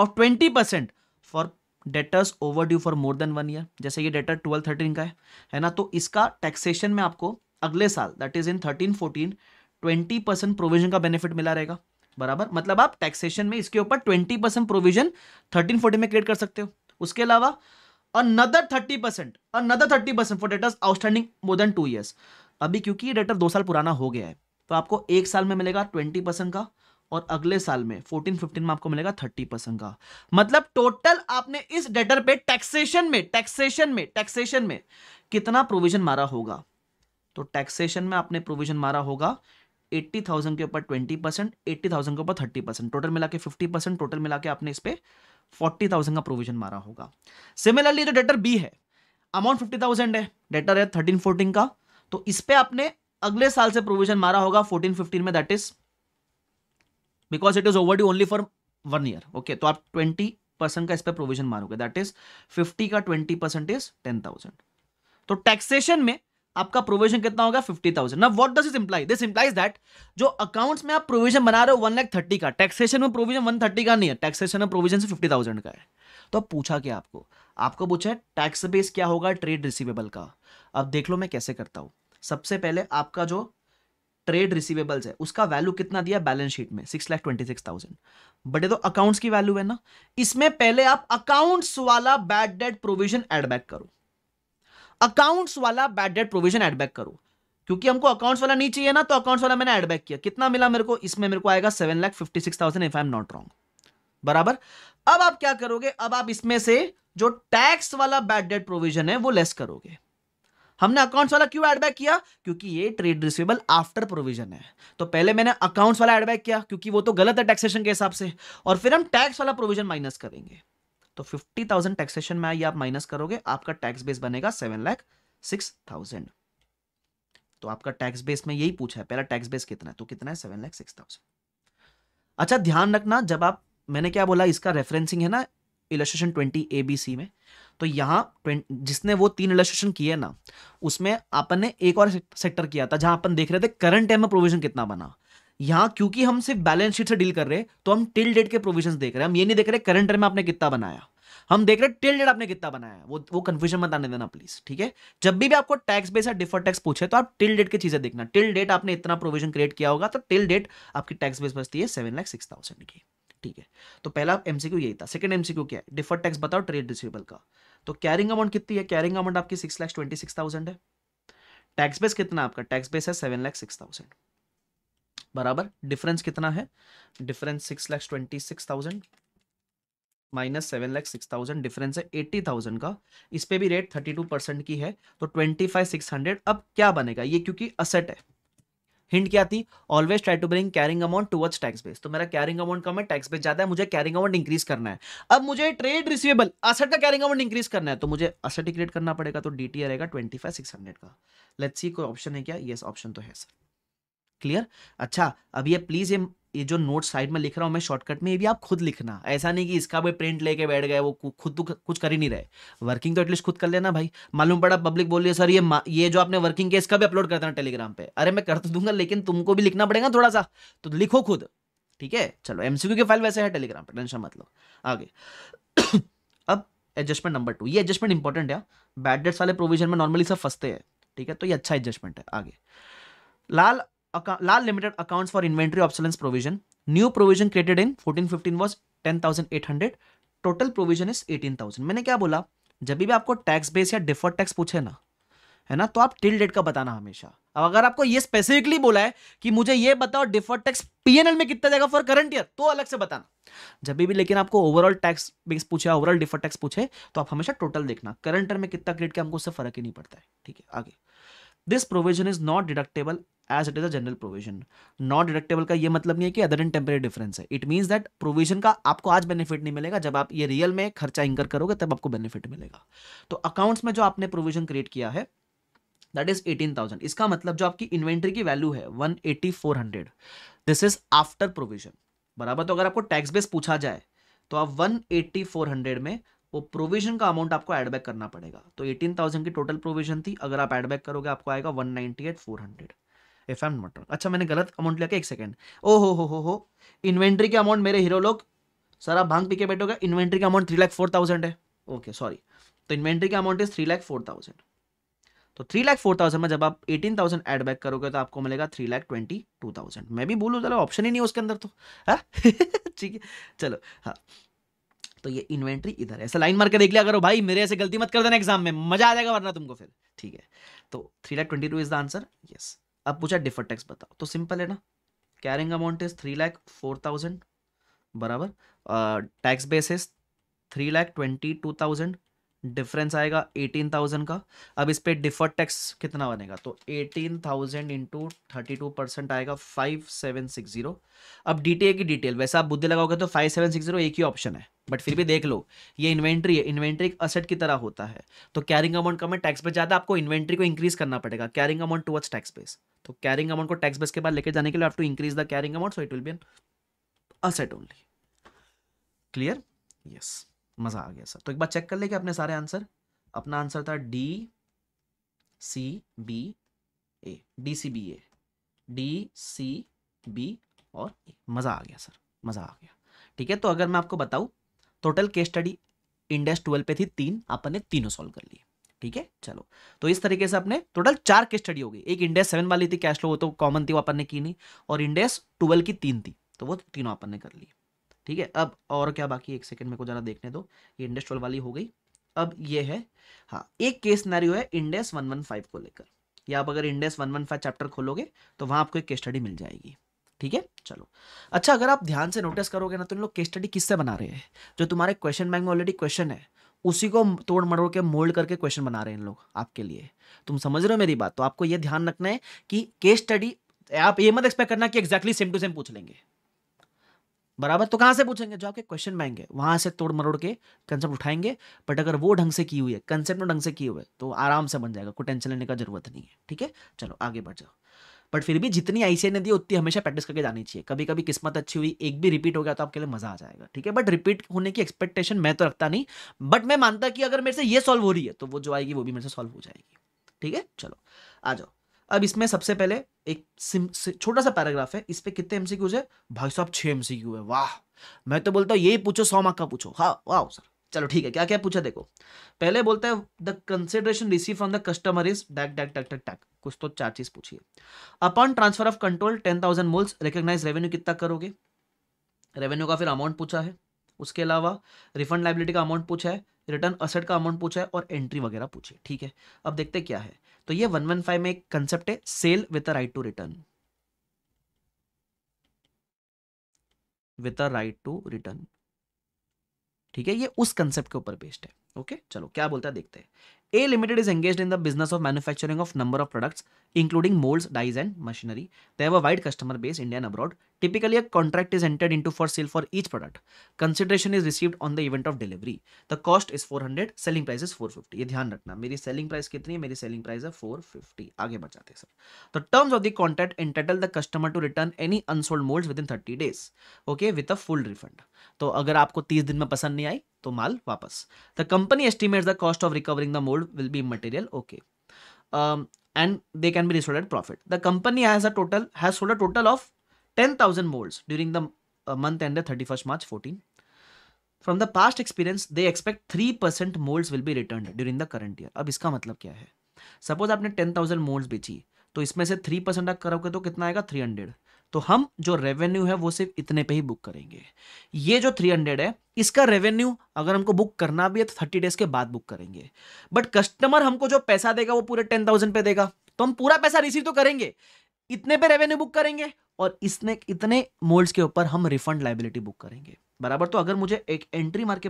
of twenty percent for debtors over due for more than one year जैसे ये डेटर ट्वेल्व थर्टीन का है है ना तो इसका टैक्सेशन में आपको अगले साल that is in thirteen fourteen twenty percent provision का बेनिफिट मिला रहेगा बराबर मतलब आप टैक्सेशन में इसके ऊपर twenty percent provision thirteen forty में क्रिएट कर सकते हो उसके अलावा another thirty percent another thirty percent for debtors outstanding more than two years अभी क्योंकि ये डेटर दो साल पुराना हो गया है तो आपको एक साल में मिलेगा ट्वेंटी परसेंट का और अगले साल में फोर्टीन फिफ्टीन में आपको मिलेगा थर्टी परसेंट का मतलब टोटल आपने इस डेटर पे टैक्सेशन में टैक्सेशन में टैक्सेशन में कितना प्रोविजन मारा होगा तो टैक्सेशन में आपने प्रोविजन मारा होगा एट्टी थाउजेंड के ऊपर ट्वेंटी परसेंट एट्टी थाउजेंड के ऊपर थर्टी परसेंट टोटल मिला के फिफ्टी परसेंट टोटल मिला के आपने इस पर फोर्टी थाउजेंड का प्रोविजन मारा होगा सिमिलरली जो डेटर बी है अमाउंट फिफ्टी थाउजेंड है डेटर है थर्टीन फोर्टीन का तो इस पर आपने अगले साल से प्रोविजन मारा होगा फोर्टीन फिफ्टीन में that is because it is over due only for one year okay तो आप ट्वेंटी परसेंट का इस पर प्रोविजन मारोगे दैट इज फिफ्टी का twenty percent is ten thousand तो टैक्सेशन में आपका प्रोविजन कितना होगा फिफ्टी थाउजेंड ना what does is this that जो अकाउंट्स में आप प्रोविजन बना रहे हो वन लाख थर्टी का टैक्सेशन में प्रोविजन वन थर्टी का नहीं है टैक्सेशन में प्रोविजन से फिफ्टी थाउजेंड का है तो अब पूछा क्या आपको आपको पूछा है टैक्स बेस क्या होगा ट्रेड रिसीवेबल का अब देख लो मैं कैसे करता हूँ सबसे पहले आपका जो ट्रेड रिसीवेबल्स है उसका वैल्यू कितना दिया बैलेंस शीट में six lakh twenty six thousand बटे तो अकाउंट्स की वैल्यू है ना इसमें पहले आप अकाउंट्स वाला बैड डेट प्रोविजन एडबैक करो अकाउंट्स वाला बैड डेट प्रोविजन एडबैक करो क्योंकि हमको अकाउंट्स वाला नहीं चाहिए ना तो अकाउंट्स वाला मैंने एडबैक किया कितना मिला मेरे को इसमें मेरे को आएगा seven lakh fifty six thousand if I am not wrong बराबर अब आप क्या करोगे अब आप इसमें से जो टैक्स वाला बैड डेट प्रोविजन है वो लेस करोगे हमने अकाउंट्स वाला क्यों एडबैक किया क्योंकि ये ट्रेड रिसीवेबल आफ्टर प्रोविजन है तो पहले मैंने अकाउंट्स वाला एडबैक किया क्योंकि वो तो गलत है टैक्सेशन के हिसाब से और फिर हम टैक्स वाला प्रोविजन माइनस करेंगे तो फिफ्टी थाउजेंड टैक्सेशन में आई आप माइनस करोगे आपका टैक्स बेस बनेगा सेवन लाख सिक्स थाउजेंड तो आपका टैक्स बेस में यही पूछा है पहला टैक्स बेस कितना है तो कितना है सेवन लाख सिक्स थाउजेंड अच्छा ध्यान रखना जब आप मैंने क्या बोला इसका रेफरेंसिंग है ना illustration twenty A B C में तो यहाँ जिसने वो तीन इलस्ट्रेशन किए ना उसमें अपन ने एक और सेक्टर किया था जहां अपन देख रहे थे करंट टाइम में प्रोविजन कितना बना यहां क्योंकि हम सिर्फ बैलेंस शीट से डील कर रहे हैं तो हम टिल डेट के प्रोविजन देख रहे हैं हम ये नहीं देख रहे करंट ईयर में आपने कितना बनाया हम देख रहे हैं टिल डेट आपने कितना बनाया वो वो कंफ्यूजन मत आने देना प्लीज ठीक है जब भी, भी आपको टैक्स बेस या डिफर टैक्स पूछे तो आप टिल डेट की चीजें देखना टिल डेट आपने इतना प्रोविजन क्रिएट किया होगा तो टिल डेट आपकी टैक्स बेस बचती है सेवन लाख सिक्स थाउजेंड की ठीक है तो पहला एमसीक्यू यही था सेकंड एमसीक्यू क्या है डिफर टैक्स बताओ ट्रेड रिसीवेबल का तो कैरिंग अमाउंट कितनी है कैरिंग अमाउंट आपकी six lakh twenty six thousand है टैक्स बेस कितना आपका टैक्स बेस है सेवन लाख सिक्स थाउजेंड बराबर डिफरेंस कितना है difference six lakhs twenty six thousand minus seven lakhs six thousand difference है एट्टी थाउजेंड का इस पर भी रेट थर्टी टू परसेंट की है तो ट्वेंटी फाइव सिक्स हंड्रेड अब क्या बनेगा ये क्योंकि असेट है हिंट क्या थी always try to bring carrying amount towards tax base तो मेरा कैरिंग अमाउंट कम है टैक्स बेस ज्यादा है मुझे कैरिंग अमाउंट इंक्रीज करना है अब मुझे ट्रेड रिसीवेबल असेट का कैरिंग अमाउंट इंक्रीज करना है तो मुझे असेट क्रिएट करना पड़ेगा तो डी टी रहेगा ट्वेंटी फाइव सिक्स हंड्रेड का लेट्स सी कोई ऑप्शन है क्या ये ऑप्शन तो है सर क्लियर अच्छा अब ये प्लीज़ ये ये जो नोट साइड में लिख रहा हूँ मैं शॉर्टकट में ये भी आप खुद लिखना ऐसा नहीं कि इसका भी प्रिंट लेके बैठ गए वो खुद तो कुछ कर ही नहीं रहे वर्किंग तो एटलीस्ट खुद कर लेना भाई मालूम पड़ा पब्लिक बोल रही है सर ये ये जो आपने वर्किंग किया इसका भी अपलोड करता है टेलीग्राम पे अरे मैं कर तो दूंगा लेकिन तुमको भी लिखना पड़ेगा थोड़ा सा तो लिखो खुद ठीक है चलो एमसीक्यू की फाइल वैसे है टेलीग्राम पर टेंशन मत लो आगे अब एडजस्टमेंट नंबर टू ये एडजस्टमेंट इंपॉर्टेंट है बैड हाँ। डेट्स वाले प्रोविजन में नॉर्मली सब फंसते हैं ठीक है तो ये अच्छा एडजस्टमेंट है आगे Lal Lal limited account for inventory Lal provision new provision created in fourteen fifteen was ten thousand eight hundred total provision is eighteen thousand मैंने क्या बोला जब भी आपको टैक्स बेस या डिफर टैक्स पूछे ना है ना तो आप टिल डेट का बताना हमेशा अब अगर आपको ये स्पेसिफिकली बोला है कि मुझे ये बताओ डिफर टैक्स पीएनएल में कितना जाएगा फॉर करंट ईयर तो अलग से बताना जब भी लेकिन आपको ओवरऑल टैक्स बेस पूछे ओवरऑल डिफर टैक्स पूछे तो आप हमेशा टोटल देखना करंट ईयर में कितना क्रेडिट किया हमको उससे फर्क ही नहीं पड़ता है ठीक है आगे this provision is not deductible as it is a general provision non deductible का ये मतलब नहीं है कि अदर एंड टेम्परेरी डिफरेंस है इट मीन्स दैट प्रोविजन का आपको आज बेनिफिट नहीं मिलेगा जब आप ये रियल में खर्चा इंकर करोगे तब आपको बेनिफिट मिलेगा तो अकाउंट्स में जो आपने प्रोविजन क्रिएट किया है दैट इज एटीन थाउजेंड इसका मतलब जो आपकी इन्वेंट्री की वैल्यू है one eighty four hundred this is after provision बराबर तो अगर आपको टैक्स बेस पूछा जाए तो आप वन एटी फोर हंड्रेड में वो प्रोविजन का अमाउंट आपको एडबैक करना पड़ेगा तो एटीन थाउजेंड की टोटल प्रोविजन थी अगर आप एडबैक करोगे आपको आएगा one ninety eight four hundred if I am not wrong अच्छा मैंने गलत अमाउंट लिया एक सेकंड ओ हो हो हो हो इन्वेंट्री का अमाउंट मेरे हीरो लोग सर आप भांग पी के बैठोगे इन्वेंट्री का amount three lakh four thousand है ओके सॉरी तो इन्वेंट्री का amount is three lakh four thousand तो थ्री लाख फोर थाउजेंड में जब आप एटीन थाउजेंड एड बैक करोगे तो आपको मिलेगा three lakh twenty two thousand मैं भी बोलूँ चलो ऑप्शन ही नहीं उसके अंदर तो हाँ? ठीक है चलो हाँ तो ये इन्वेंट्री इधर है ऐसा लाइन मार के देख लिया करो भाई मेरे ऐसे गलती मत कर देना एग्जाम में मजा आ जाएगा वरना तुमको फिर ठीक है तो three lakh twenty two is the answer yes अब पूछा डिफर टैक्स बताओ तो सिंपल है ना carrying amount is three lakh four thousand बराबर tax base is three lakh twenty two thousand difference आएगा एटीन थाउजेंड का अब इस पर डिफर टैक्स कितना बनेगा तो eighteen thousand into thirty two percent आएगा फाइव सेवन सिक्स जीरो अब डीटीए की डिटेल वैसे आप बुद्धि लगाओगे तो फाइव सेवन सिक्स जीरो एक ही ऑप्शन है बट फिर भी देख लो ये इन्वेंट्री है इन्वेंट्री एक असेट की तरह होता है तो कैरिंग अमाउंट कम है टैक्स बेस ज़्यादा आपको इन्वेंट्री को इंक्रीज करना पड़ेगा carrying amount towards tax base तो कैरिंग अमाउंट को टैक्स बेस के बाद लेके जाने के लिए आप to increase the carrying amount so it will be an asset only clear yes मज़ा आ गया सर तो एक बार चेक कर लेंगे अपने सारे आंसर अपना आंसर था D C B A D C B A D C B और ए मज़ा आ गया सर मज़ा आ गया ठीक है तो अगर मैं आपको बताऊँ total case study index twelve पे थी तीन अपन ने तीनों सॉल्व कर लिए ठीक है चलो तो इस तरीके से अपने टोटल चार केस स्टडी हो गई एक इंडेक्स सेवन वाली थी कैश लो वो तो कॉमन थी वो अपन ने की नहीं और इंडेक्स ट्वेल्व की तीन थी तो वो तीनों अपन ने कर लिया ठीक है अब और क्या बाकी एक सेकंड मेरे को जरा देखने दो ये इंडस्ट्रियल वाली हो गई अब ये है हाँ एक केस नारियो है इंडेस 115 को लेकर या आप अगर इंडेस 115 चैप्टर खोलोगे तो वहां आपको एक केस स्टडी मिल जाएगी ठीक है चलो अच्छा अगर आप ध्यान से नोटिस करोगे ना तो इन लोग केस स्टडी किससे बना रहे हैं जो तुम्हारे क्वेश्चन बैंक में ऑलरेडी क्वेश्चन है उसी को तोड़ मड़ोड़ के मोल्ड करके क्वेश्चन बना रहे हैं इन लोग आपके लिए तुम समझ रहे हो मेरी बात तो आपको यह ध्यान रखना है कि केस स्टडी आप ये मत एक्सपेक्ट करना कि एक्जैक्टली सेम टू सेम पूछ लेंगे बराबर तो कहाँ से पूछेंगे जो आपके क्वेश्चन में आएंगे वहाँ से तोड़ मरोड़ के कंसेप्ट उठाएंगे बट अगर वो ढंग से की हुई है कंसेप्ट ढंग से की हुए तो आराम से बन जाएगा कोई टेंशन लेने का जरूरत नहीं है ठीक है चलो आगे बढ़ जाओ बट फिर भी जितनी आईसीआई ने दी उतनी हमेशा प्रैक्टिस करके जानी चाहिए कभी कभी किस्मत अच्छी हुई एक भी रिपीट हो गया तो आपके लिए मजा आ जाएगा ठीक है बट रिपीट होने की एक्सपेक्टेशन मैं तो रखता नहीं बट मैं मानता कि अगर मेरे से ये सॉल्व हो रही है तो वो जो आएगी वो भी मेरे से सॉल्व हो जाएगी ठीक है चलो आ जाओ अब इसमें सबसे पहले एक छोटा सा पैराग्राफ है इस पर कितने एमसीक्यूज है भाई साहब छह एमसीक्यू है वाह मैं तो बोलता हूँ यही पूछो सौ मार्क का पूछो हाँ वाह सर चलो ठीक है क्या क्या पूछा देखो पहले बोलता है the consideration receive from the customer is डैक डैक डैक डैक डैक कुछ तो चार चीज पूछिए upon transfer of control ten thousand moulds recognise revenue कितना करोगे रेवेन्यू का फिर अमाउंट पूछा है उसके अलावा रिफंड लाइबिलिटी का अमाउंट पूछा है रिटर्न असेट का अमाउंट पूछा है और एंट्री वगैरह पूछे ठीक है अब देखते क्या है तो ये 115 में एक कंसेप्ट है sale with a right to return with a right to return ठीक है ये उस कंसेप्ट के ऊपर बेस्ड है ओके okay? चलो क्या बोलता है देखते हैं A limited is engage in the business of manufacturing of number of products including moulds dies and machinery they have a wide customer base India and abroad typically a contract is entered into for sale for each product consideration is received on the event of delivery the cost is hundred selling price is four ये ध्यान रखना मेरी selling price कितनी है मेरी selling price है fifty आगे बचाते हैं sir the terms of the contract entitle the customer to return any unsold mould within thirty days okay with a full refund तो अगर आपको तीस दिन में पसंद नहीं आई तो माल वापस the company estimate the cost of recovering the mould will be material okay and they can be resold profit the company has total has sold a total of ten thousand mould during the month end thirty first March fourteen from the past experience they expect three percent mould will be return during the current year अब इसका मतलब क्या है suppose आपने ten thousand mould बेची तो इसमें से थ्री परसेंट आप करोगे तो कितना आएगा थ्री हंड्रेड तो हम जो रेवेन्यू है वो सिर्फ इतने पे ही बुक करेंगे ये जो 300 है इसका रेवेन्यू अगर हमको बुक करना भी है तो 30 डेज के बाद बुक करेंगे बट कस्टमर हमको जो पैसा देगा वो पूरे 10,000 पे देगा तो हम पूरा पैसा रिसीव तो करेंगे इतने पे रेवेन्यू बुक करेंगे और इसने इतने मोल्ड्स के ऊपर हम रिफंड लाइबिलिटी बुक करेंगे बराबर तो अगर मुझे एक एंट्री मार के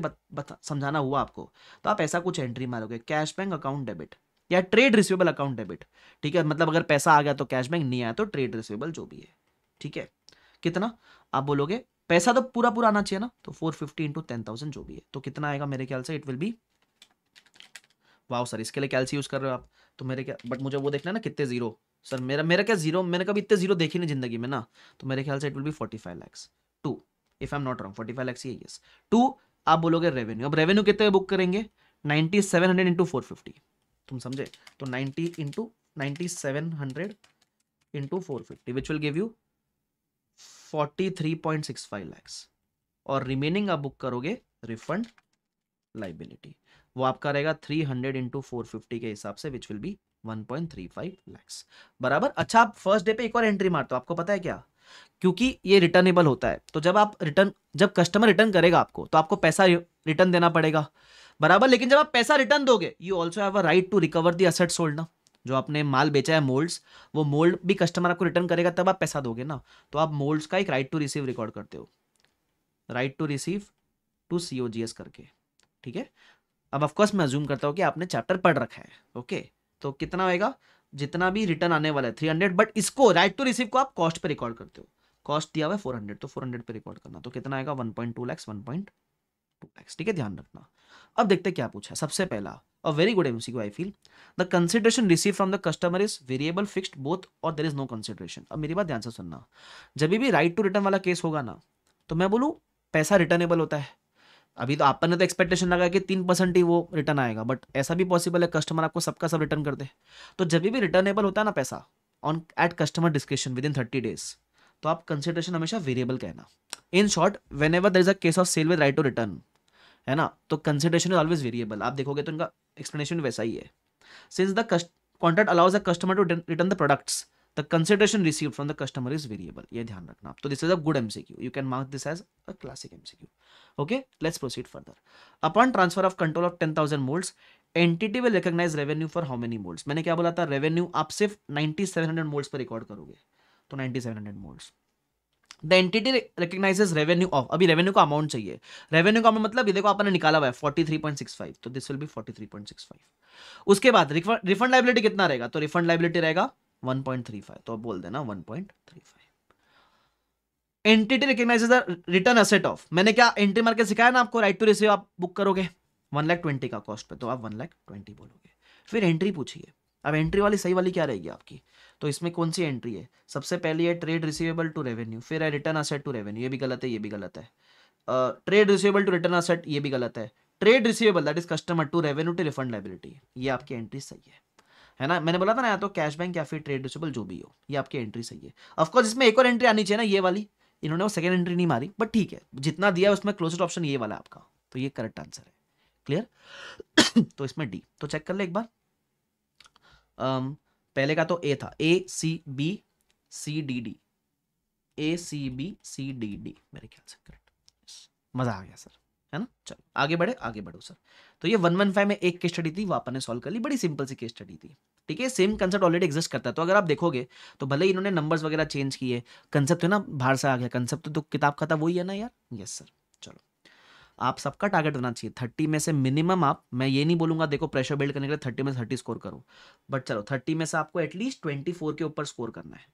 समझाना हुआ आपको तो आप ऐसा कुछ एंट्री मारोगे कैश बैंक अकाउंट डेबिट या ट्रेड रिसीवेबल अकाउंट डेबिट ठीक है मतलब अगर पैसा आ गया तो कैश बैंक नहीं आया तो ट्रेड रिसीवेबल जो भी है ठीक है कितना आप बोलोगे पैसा तो पूरा पूरा आना चाहिए ना तो four fifty into ten thousand जो भी है तो कितना आएगा मेरे ख्याल से it will be wow sir इसके लिए कैलसी यूज़ कर रहे हो आप तो मेरे क्या बट मुझे वो देखना है ना कितने जीरो सर मेरा मेरा क्या जीरो मैंने कभी इतने जीरो देखे नहीं जिंदगी में ना तो मेरे ख्याल से it will be forty five lakhs to if I am not wrong forty five lakhs ये यस टू आप बोलोगे रेवेन्यू अब रेवेन्यू कितने बुक करेंगे ninety seven hundred into four fifty तुम समझे तो ninety into ninety seven hundred into four fifty which will give you forty three point six five lakhs और रिमेनिंग आप बुक करोगे रिफंड लाइबिलिटी वो आपका रहेगा three hundred into four fifty के हिसाब से which will be one point three five lakhs बराबर अच्छा आप फर्स्ट डे पे एक और एंट्री मारते हो आपको पता है क्या क्योंकि ये रिटर्नेबल होता है तो जब आप रिटर्न जब कस्टमर रिटर्न करेगा आपको तो आपको पैसा रिटर्न देना पड़ेगा बराबर लेकिन जब आप पैसा रिटर्न दोगे यू ऑल्सो है right to recover the asset sold ना जो आपने माल बेचा है मोल्ड्स वो मोल्ड भी कस्टमर आपको रिटर्न करेगा तब आप पैसा दोगे ना तो आप मोल्ड्स का एक राइट टू रिसीव रिकॉर्ड करते हो right to receive to C O G S करके ठीक है अब ऑफकोर्स मैं जूम करता हूँ कि आपने चैप्टर पढ़ रखा है ओके तो कितना होगा जितना भी रिटर्न आने वाला है थ्री हंड्रेड बट इसको राइट टू रिसीव को आप कॉस्ट पे रिकॉर्ड करते हो कॉस्ट दिया हुआ है फोर हंड्रेड तो फोर हंड्रेड पे रिकॉर्ड करना तो कितना आएगा one point two lakhs one point two lakhs ठीक है ध्यान रखना अब देखते क्या पूछा सबसे पहला a very good MCQ I feel. The consideration received from the customer is variable, fixed, both or there is no consideration. अब मेरी बात ध्यान से सुनना जब भी राइट टू रिटर्न वाला केस होगा ना तो मैं बोलूँ पैसा रिटर्नेबल होता है अभी तो आपने आप तो एक्सपेक्टेशन लगा कि तीन परसेंट ही वो रिटर्न आएगा बट ऐसा भी पॉसिबल है कस्टमर आपको सबका सब रिटर्न कर दे तो जब भी रिटर्नेबल होता है ना पैसा on at customer description within thirty days तो आप कंसिडरेशन हमेशा वेरिएबल कहना in short whenever there is a case of sale with right to return है ना तो कंसिडरेशन इज ऑलवेज वेरिएबल आप देखोगे तो इनका एक्सप्लेनेशन वैसा ही है since the contract allows the customer to return the products the consideration receive from the customer is variable ये ध्यान रखना आप तो this is a good MCQ you can mark this as a classic MCQ okay let's proceed further upon transfer of control of ten thousand moulds entity will recognise revenue for how many moulds मैंने क्या बोला था revenue आप सिर्फ seven hundred moulds पर record करोगे तो seven hundred moulds the entity recognises revenue of अभी रेवेन्यू का अमाउंट चाहिए रेवेन्यू का अमाउंट मतलब ये देखो आपने निकाला हुआ है forty three point six five तो this will be forty three point six five उसके बाद रिफंड लाइबिलिटी कितना रहेगा तो रिफंड लाइबिलिटी रहेगा वन पॉइंट थ्री फाइव तो अब बोल देना one point three five entity recognises the return asset of मैंने क्या एंट्री मार सिखाया ना आपको राइट टू रिसीव आप बुक करोगे वन लाख ट्वेंटी का कॉस्ट पे तो आप वन लाख ट्वेंटी बोलोगे फिर एंट्री पूछिए अब एंट्री वाली सही वाली क्या रहेगी आपकी तो इसमें कौन सी एंट्री है सबसे पहली है ट्रेड रिसीवेबल टू रेवेन्यू फिर है रिटर्न असेट टू रेवेन्यू ये भी गलत है ये भी गलत है trade receivable to return asset ये भी गलत है trade receivable that is customer to revenue to refund liability ये आपकी एंट्री सही है है ना मैंने बोला था ना या तो कैश बैंक या फिर ट्रेड रिसीवेबल जो भी हो ये आपकी एंट्री सही है ऑफकोर्स इसमें एक और एंट्री आनी चाहिए ना ये वाली इन्होंने वो सेकेंड एंट्री नहीं मारी बट ठीक है जितना दिया उसमें क्लोजेस्ट ऑप्शन ये वाला आपका तो ये करेक्ट आंसर है क्लियर तो इसमें डी तो चेक कर ले एक बार um, पहले का तो ए था A C B C D D A C B C D D मेरे ख्याल से करेक्ट मजा आ गया सर है ना चलो आगे बढ़े आगे बढ़ो सर तो ये वन वन फाइव में एक केस स्टडी थी वो आपने सॉल्व कर ली बड़ी सिंपल सी केस स्टडी थी ठीक है सेम कंसेप्ट ऑलरेडी एग्जिस्ट करता है तो अगर आप देखोगे तो भले ही इन्होंने नंबर्स वगैरह चेंज किए कंसेप्ट है ना बाहर से आ गया कंसेप्ट तो, तो, किताब का था वही है ना यार यस सर आप सबका टारगेट होना चाहिए थर्टी में से मिनिमम आप मैं ये नहीं बोलूंगा देखो प्रेशर बिल्ड करने के लिए थर्टी में से थर्टी स्कोर करो बट चलो थर्टी में से आपको एटलीस्ट ट्वेंटी फोर के ऊपर स्कोर करना है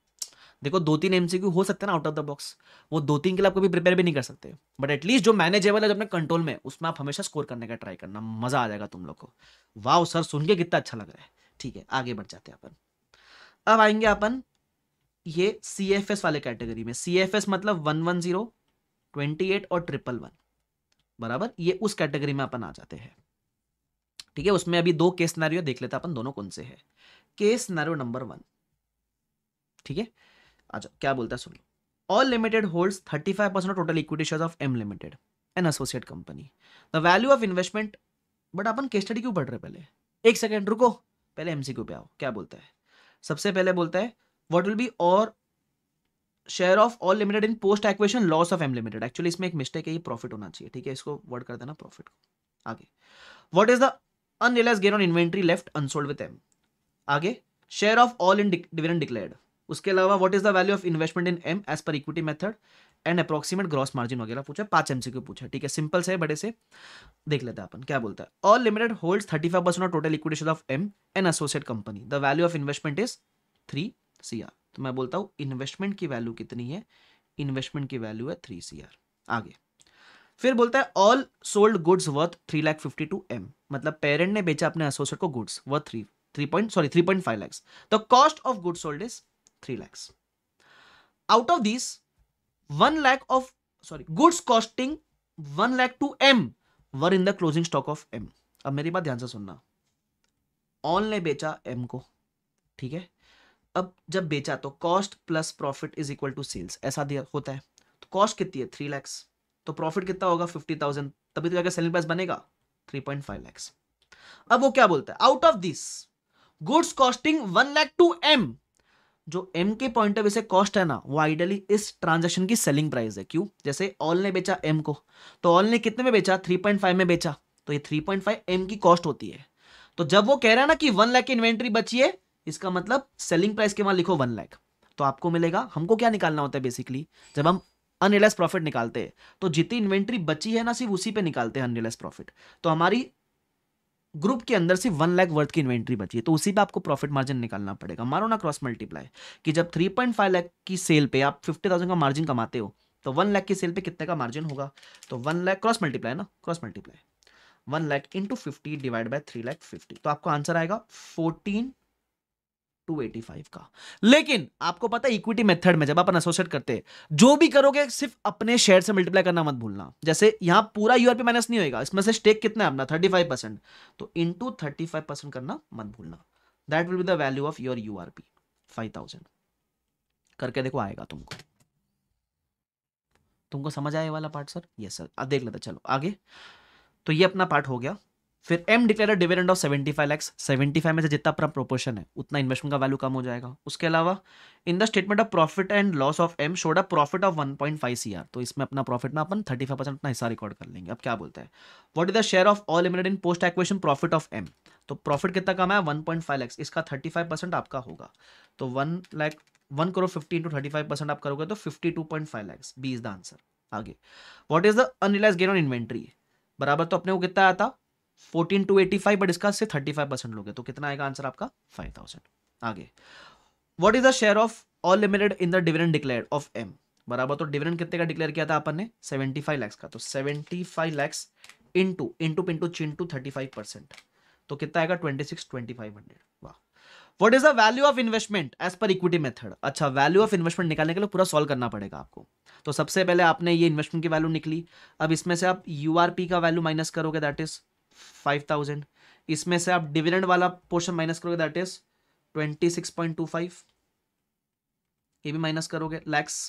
देखो दो तीन एम हो सकते हैं ना आउट ऑफ द बॉक्स वो दो तीन के लिए आप कभी प्रिपेयर भी नहीं कर सकते बट एटलीस्ट जो मैनेजेबल है जो अपने कंट्रोल में उसमें आप हमेशा स्कोर करने का ट्राई करना मजा आ जाएगा तुम लोग को वाह सर सुन के कितना अच्छा लग रहा है ठीक है आगे बढ़ जाते हैं अपन अब आएंगे अपन ये सी वाले कैटेगरी में सी मतलब one one zero twenty eight और ट्रिपल वन बराबर ये उस कैटेगरी में अपन आ जाते हैं ठीक है उसमें अभी दो केस नारियो देख लेते अपन दोनों कौन से है केस नारियो नंबर वन ठीक है अच्छा क्या बोलता है सुन लो all limited holds 35 percent total equity share of M limited an associate company the value of investment but अपन केस स्टडी क्यों पढ़ रहे पहले एक सेकेंड रुको पहले एमसी एमसीक्यू पे आओ क्या बोलता है सबसे पहले बोलता है व्हाट विल बी और share of all limited in post acquisition loss of M limited actually इसमें एक मिस्टेक है ये प्रॉफिट होना चाहिए ठीक है इसको वर्ड कर देना प्रॉफिट आगे what is the unrealised gain on inventory left unsold with M आगे share of all in dividend declared उसके अलावा what is the value of investment in M as per equity method and approximate gross margin वगैरह पूछा पांच M MCQ पूछा ठीक है simple से बड़े से देख लेते हैं अपन क्या बोलता है all limited hold thirty five percent of total equity of M and associate company the value of investment is three C R तो मैं बोलता हूँ इन्वेस्टमेंट की वैल्यू कितनी है इन्वेस्टमेंट की वैल्यू है थ्री सी आर आगे फिर बोलता है all sold goods worth three lakh fifty to M मतलब पेरेंट ने बेचा अपने एसोसिएट को goods worth three three point sorry three point five lakhs the cost of goods sold is three lakhs out of this one lakh of sorry goods costing one lakh to M were in the closing stock of M अब मेरी बात ध्यान से सुनना on ने बेचा M को ठीक है अब जब बेचा तो cost plus profit is equal to sales ऐसा दिया होता है तो कॉस्ट कितनी है थ्री लैक्स तो प्रॉफिट कितना होगा फिफ्टी थाउजेंड तभी तो जाकर सेलिंग प्राइस बनेगा थ्री पॉइंट फाइव लैक्स अब वो क्या बोलता है out of this goods costing one lakh to M जो एम के पॉइंट ऑफ से कॉस्ट है ना वो आइडियली इस ट्रांजेक्शन की सेलिंग प्राइस है क्यों जैसे ऑल ने बेचा एम को तो ऑल ने कितने में बेचा 3.5 में बेचा तो ये 3.5 एम की कॉस्ट होती है तो जब वो कह रहा है ना कि वन लाख की इन्वेंट्री बची है इसका मतलब सेलिंग प्राइस के वहां लिखो वन लैख तो आपको मिलेगा हमको क्या निकालना होता है बेसिकली जब हम अनरियलाइज प्रॉफिट निकालते हैं तो जितनी इन्वेंट्री बची है ना सिर्फ उसी पे निकालते हैं अनरियलाइज प्रॉफिट तो हमारी ग्रुप के अंदर से वन लाख वर्थ की इन्वेंट्री बची है तो उसी पे आपको प्रॉफिट मार्जिन निकालना पड़ेगा मारो ना क्रॉस मल्टीप्लाई कि जब थ्री पॉइंट फाइव लाख की सेल पे आप फिफ्टी थाउजेंड का मार्जिन कमाते हो तो वन लाख की सेल पे कितने का मार्जिन होगा तो वन लाख क्रॉस मल्टीप्लाई ना cross multiply one lakh into fifty divide by three lakh fifty तो आपको आंसर आएगा फोर्टीन 285 का लेकिन आपको पता है इक्विटी मेथड में जब आप एसोसिएट करते हैं जो भी करोगे सिर्फ अपने शेयर से मल्टीप्लाई करना मत भूलना जैसे यहां पूरा यूआरपी माइनस नहीं होगा इसमें से स्टेक कितना है अपना 35 परसेंट तो इनटू 35 परसेंट करना मत भूलना that will be the value of your URP 5000 करके देखो आएगा तुमको तुमको समझ आया वाला पार्ट सर यस सर देख लेते चलो आगे तो ये अपना पार्ट हो गया फिर M declare dividend of seventy five lakhs seventy five में से जितना अपना प्रोपोर्शन है उतना इन्वेस्टमेंट का वैल्यू कम हो जाएगा उसके अलावा in the statement of profit and loss of M showed a profit of one point five C R तो इसमें अपना प्रॉफिट में अपन थर्टी फाइव परसेंट अपना हिस्सा रिकॉर्ड कर लेंगे अब क्या बोलते हैं what is the share of all limited in post acquisition profit of M तो प्रॉफिट कितना कम है वन पॉइंट फाइव लैक्स इसका थर्टी फाइव परसेंट आपका होगा तो one lakh one crore fifty into thirty five percent आप करोगे तो fifty two point five lakhs B is the answer आगे what is the unrealised gain on inventory बराबर तो अपने को कितना आता fourteen two eighty five but इसका से थर्टी फाइव परसेंट लोगे तो कितना आएगा आंसर आपका फाइव थाउजेंड आगे what is the share of all limited in the dividend declare of M बराबर तो डिविडेंड कितने का डिक्लेयर किया था अपन ने सेवेंटी फाइव लैक्स का तो seventy five lakhs into into पिंटू चिंटू थर्टी फाइव परसेंट तो कितना आएगा twenty six twenty five hundred वाह what is the value of investment as per equity method अच्छा वैल्यू ऑफ इन्वेस्टमेंट निकालने के लिए पूरा सॉल्व करना पड़ेगा आपको तो सबसे पहले आपने ये इन्वेस्टमेंट की वैल्यू निकली अब इसमें से आप यू का वैल्यू माइनस करोगे दैट इज फाइव थाउजेंड इसमें से आप डिविडेंड वाला पोर्शन माइनस करोगे that is twenty six point two five ये भी माइनस करोगे लैक्स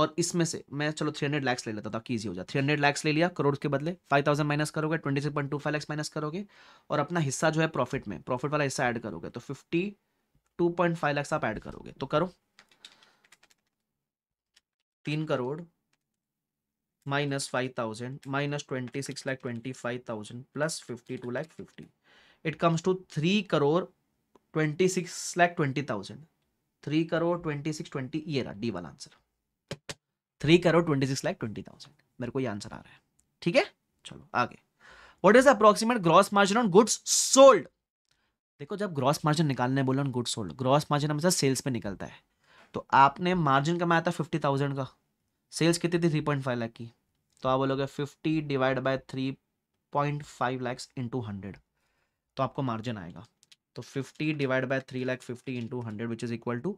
और इसमें से मैं चलो थ्री हंड्रेड लैक्स ले लेता था ताकि तो ईजी हो जाए थ्री हंड्रेड लैक्स ले लिया करोड़ के बदले फाइव थाउजेंड माइनस करोगे twenty six point two five lakhs minus करोगे और अपना हिस्सा जो है प्रॉफिट में प्रॉफिट वाला हिस्सा ऐड करोगे तो fifty two point five lakhs आप ऐड करोगे तो करो तीन crore minus five thousand minus twenty six lakh twenty five thousand plus fifty two lakh fifty it comes to three crore twenty six lakh twenty thousand three crore twenty six twenty ये रहा D वाला answer three crore twenty six lakh twenty thousand मेरे को ये answer आ रहा है ठीक है चलो आगे what is approximate gross margin on goods sold देखो जब ग्रॉस मार्जिन निकालने बोलो on goods sold gross margin हमेशा सेल्स पे निकलता है तो आपने मार्जिन कमाया था फिफ्टी थाउजेंड का सेल्स कितनी थी थ्री पॉइंट फाइव लाख की तो आप बोलोगे fifty divide by three point five lakhs into hundred तो आपको मार्जिन आएगा तो fifty divide by three lakh fifty into hundred which is equal to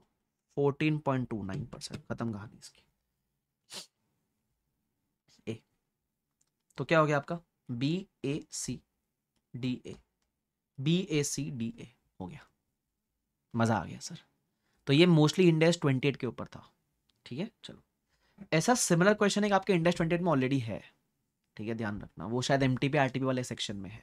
fourteen point two nine percent खत्म कहानी इसकी ए तो क्या हो गया आपका B A C D A B A C D A हो गया मज़ा आ गया सर तो ये मोस्टली इंडेक्स ट्वेंटी एट के ऊपर था ठीक है चलो ऐसा सिमिलर क्वेश्चन एक आपके इंडेक्स ट्वेंटी में ऑलरेडी है ठीक है ध्यान रखना वो शायद एम टी पी आर वाले सेक्शन में है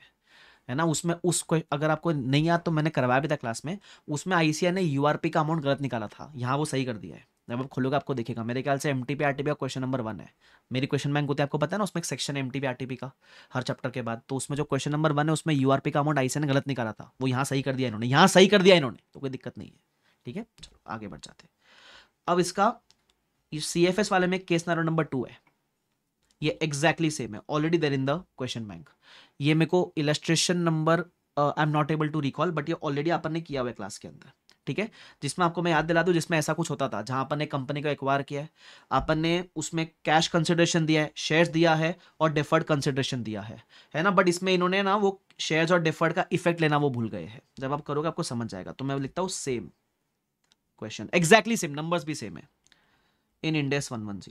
है ना उसमें उस अगर आपको नहीं याद तो मैंने करवाया भी था क्लास में उसमें आईसीआई ने यूआरपी का अमाउंट गलत निकाला था यहाँ वो सही कर दिया है जब आप खोलोगे आपको देखेगा मेरे ख्याल से एम टी पी आर का क्वेश्चन नंबर वन है मेरी क्वेश्चन बैंक होती है आपको पता है ना उसमें एक section M T P R T P का हर चैप्टर के बाद तो उसमें जो क्वेश्चन नंबर वन है उसमें यू आर पी का अमाउंट आई ने गलत निकाला था वो यहाँ सही कर दिया इन्होंने यहाँ सही कर दिया इन्होंने तो कोई दिक्कत नहीं है ठीक है चलो आगे बढ़ जाते अब इसका सी एफ एस वाले में केस नारो नंबर टू है ये एग्जैक्टली सेम है already there in the question bank ये मेरे को illustration number I am not able to recall but ये ऑलरेडी अपन ने किया हुआ क्लास के अंदर ठीक है जिसमें आपको मैं याद दिला दूं जिसमें ऐसा कुछ होता था जहां अपन ने कंपनी को एक्वायर किया है अपन ने उसमें कैश कंसिडरेशन दिया है शेयर्स दिया है और डिफर्ड कंसिडरेशन दिया है है ना बट इसमें इन्होंने ना वो शेयर्स और डिफर्ड का इफेक्ट लेना वो भूल गए हैं जब आप करोगे आपको समझ जाएगा तो मैं लिखता हूँ same question exactly same numbers भी सेम है इन इंडेस 110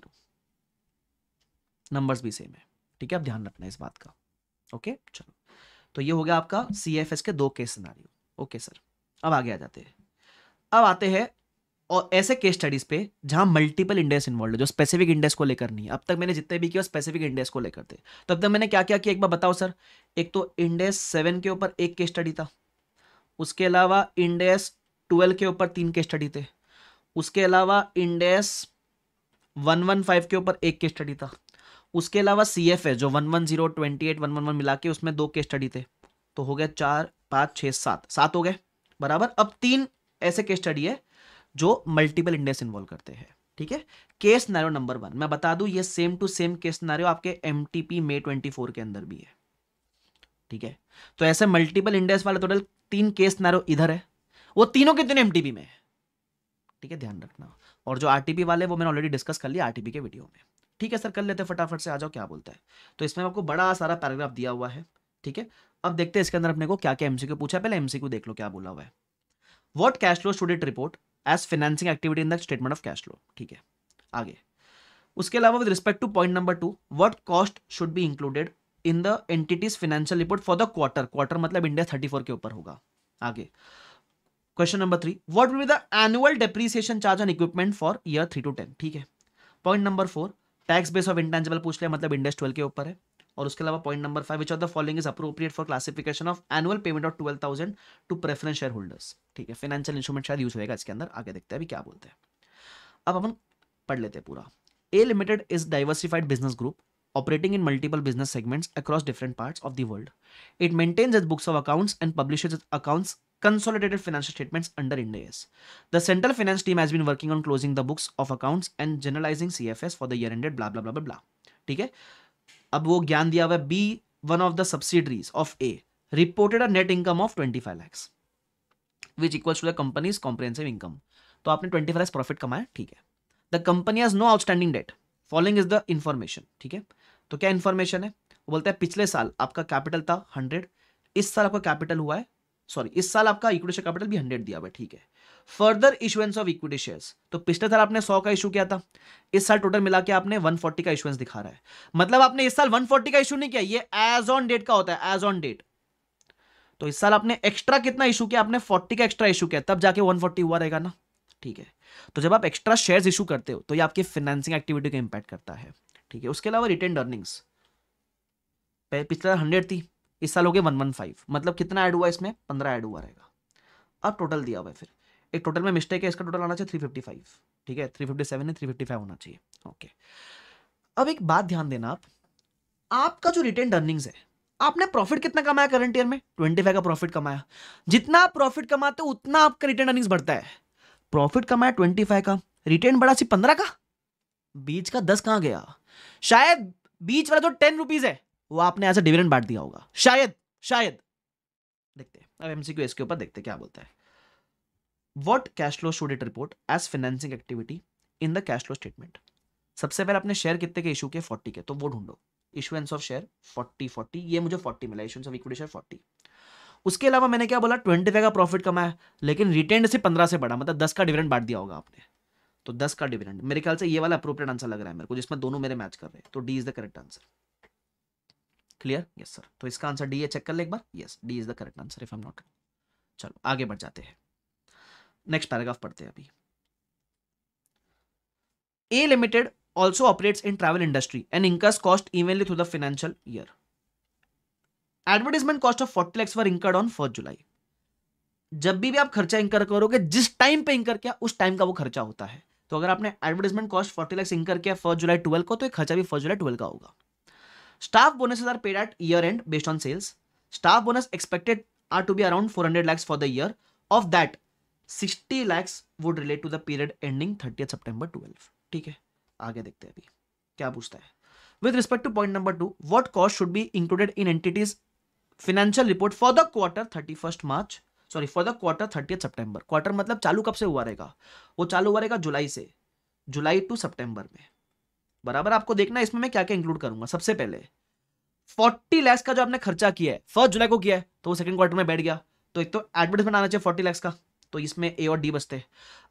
नंबर्स भी सेम है ठीक है आप ध्यान रखना इस बात का ओके चलो तो ये हो गया आपका सी एफ एस के दो केस सिनारियो ओके सर अब आगे आ जाते हैं अब आते हैं और ऐसे केस स्टडीज पे जहां मल्टीपल इंडेक्स इन्वॉल्व है जो स्पेसिफिक इंडेक्स को लेकर नहीं अब तक मैंने जितने भी किया स्पेसिफिक इंडेक्स को लेकर थे तो अब तक मैंने क्या क्या किया एक बार बताओ सर एक तो इंडेक्स सेवन के ऊपर एक केस स्टडी था उसके अलावा इंडेक्स ट्वेल्व के ऊपर तीन केस स्टडी थे उसके अलावा इंडेक्स वन वन फाइव के ऊपर एक केस स्टडी था उसके अलावा सी एफ ए जो one one zero twenty eight one one one मिला के उसमें दो केस स्टडी थे तो हो गया चार पाँच छः सात सात हो गए बराबर अब तीन ऐसे केस स्टडी है जो मल्टीपल इंडेक्स इन्वॉल्व करते हैं ठीक है केस नैरो नंबर वन मैं बता दूं ये सेम टू सेम केस नैरो आपके M T P May twenty four के अंदर भी है ठीक है तो ऐसे मल्टीपल इंडेक्स वाले टोटल तीन केस नैरो इधर है वो तीनों के तीनों एम टी पी में है ठीक है ध्यान रखना और जो आरटीपी वाले वो मैंने ऑलरेडी डिस्कस कर लिया आरटीपी के वीडियो में ठीक है सर कर लेते हैं फटाफट से आ जाओ क्या बोलता है तो इसमें आपको बड़ा सारा पैराग्राफ दिया हुआ है ठीक है अब देखते हैं इसके अंदर अपने को क्या क्या एमसीक्यू पूछा पहले एमसीक्यू देख लो क्या बोला हुआ है what cash flow student report as financing activity in the statement of cash flow ठीक है आगे उसके अलावा with respect to point number two what cost should be included in the entities financial report for the quarter quarter मतलब India thirty four के ऊपर होगा आगे question number three what will the annual depreciation charge on equipment for year three to ten ठीक है point number four tax base of intangible पूछ लिया मतलब इंडस्ट ट्वेल्व के ऊपर है और उसके अलावा point number five which of the following is appropriate for classification of annual payment of twelve thousand to preference share holders ठीक है फाइनेंशियल इंस्ट्रूमेंट शायद यूज होगा इसके अंदर आगे देखते हैं अभी क्या बोलते हैं अब अपन पढ़ लेते हैं पूरा A limited is diversified business group operating in multiple business segments across different parts of the world. It maintains its books of accounts and publishes its accounts consolidated financial statements under Ind AS. The central finance team has been working on closing the books of accounts and generalizing CFS for the year ended blah blah blah blah blah. ठीक है अब वो ज्ञान दिया हुआ B one of the subsidiaries of A reported a net income of 25 lakh which equals to the company's comprehensive income तो आपने 25 lakh profit कमाया ठीक है the company has no outstanding debt following is the information ठीक है तो क्या इन्फॉर्मेशन है वो बोलता है पिछले साल आपका कैपिटल था हंड्रेड इस साल आपका कैपिटल हुआ है सॉरी इस साल आपका इक्विटी कैपिटल भी हंड्रेड दिया हुआ ठीक है further issuance of equity shares तो पिछले साल आपने सौ का इशू किया था इस साल टोटल मिला के आपने 140 का इशुएंस दिखा रहा है मतलब आपने इस साल 140 का इशू नहीं किया ये एज ऑन डेट का होता है एज ऑन डेट तो इस साल आपने एक्स्ट्रा कितना इशू किया आपने 40 का एक्स्ट्रा इशू किया तब जाके 140 हुआ रहेगा ना ठीक है तो जब आप एक्स्ट्रा शेयर इशू करते हो तो ये आपकी फाइनेंसिंग एक्टिविटी का इंपैक्ट करता है ठीक है उसके अलावा रिटर्न अर्निंग्स पिछला हंड्रेड थी इस साल हो गया वन वन फाइव मतलब कितना ऐड हुआ इसमें पंद्रह ऐड हुआ रहेगा अब टोटल दिया हुआ है फिर एक टोटल में मिस्टेक है इसका टोटल आना चाहिए थ्री फिफ्टी फाइव ठीक है थ्री फिफ्टी सेवन है थ्री फिफ्टी फाइव होना चाहिए ओके अब एक बात ध्यान देना आप आपका जो रिटर्न अर्निंग्स है आपने प्रॉफिट कितना कमाया करंट ईयर में ट्वेंटी फाइव का प्रॉफिट कमाया जितना आप प्रॉफिट कमाते हो उतना आपका रिटर्न अर्निंग्स बढ़ता है प्रॉफिट कमाया ट्वेंटी फाइव का रिटर्न बढ़ा सिर्फ पंद्रह का बीच का दस कहाँ गया शायद बीच वाला जो टेन रुपीज है वो आपने ऐसा डिविडेंड बांट दिया होगा शायद शायद देखते अब एमसीक्यू इसके ऊपर देखते क्या बोलता है what cash flow should it report as financing activity in the cash flow statement सबसे पहले अपने शेयर कितने के इशू के फोर्टी के तो वो ढूंढो issuance of share forty forty ये मुझे फोर्टी मिला issuance of equity share forty उसके अलावा मैंने क्या बोला ट्वेंटी फाइव का प्रॉफिट कमाया लेकिन रिटेंड से पंद्रह से बड़ा मतलब दस का डिविडेंड बांट दिया होगा आपने तो दस का डिविडेंड मेरे ख्याल से ये वाला अप्रोप्रिएट आंसर लग रहा है मेरे को जिसमें दोनों मेरे मैच कर रहे हैं तो D is the correct answer clear yes sir तो इसका आंसर डी है चेक कर ले एक बार yes D is the correct answer if I'm not चलो आगे बढ़ जाते हैं नेक्स्ट पैराग्राफ पढ़ते हैं अभी A limited also operates in travel industry and incurs cost evenly through the financial year advertisement cost of forty lakhs were incurred on first July जब भी, भी आप खर्चा इंकर करोगे जिस टाइम पे इंकर किया उस टाइम का वो खर्चा होता है तो अगर आपने एडवर्टीजमेंट कॉस्ट फोर्टी लैक्स इंकर किया फर्स्ट जुलाई ट्वेल्व को तो खर्चा भी फर्स्ट जुलाई ट्वेल्व का होगा Staff bonuses are paid at year end based on sales. Staff bonus expected are to be around 400 lakhs for the year. Of that, 60 lakhs would relate to the period ending thirty September 12. ठीक है आगे देखते हैं अभी क्या पूछता है with respect to point number two what cost should be included in entities financial report for the quarter thirty first March sorry for the quarter thirty September quarter मतलब चालू कब से हुआ रहेगा वो चालू हुआ रहेगा जुलाई से जुलाई टू सितंबर में बराबर आपको देखना इसमें मैं क्या क्या इंक्लूड करूंगा सबसे पहले फोर्टी लैक्स का जो आपने खर्चा किया है फर्स्ट जुलाई को किया है तो वो सेकंड क्वार्टर में बैठ गया तो एक तो एडवर्टाइजमेंट आना चाहिए फोर्टी लैक्स का तो इसमें ए और डी बचते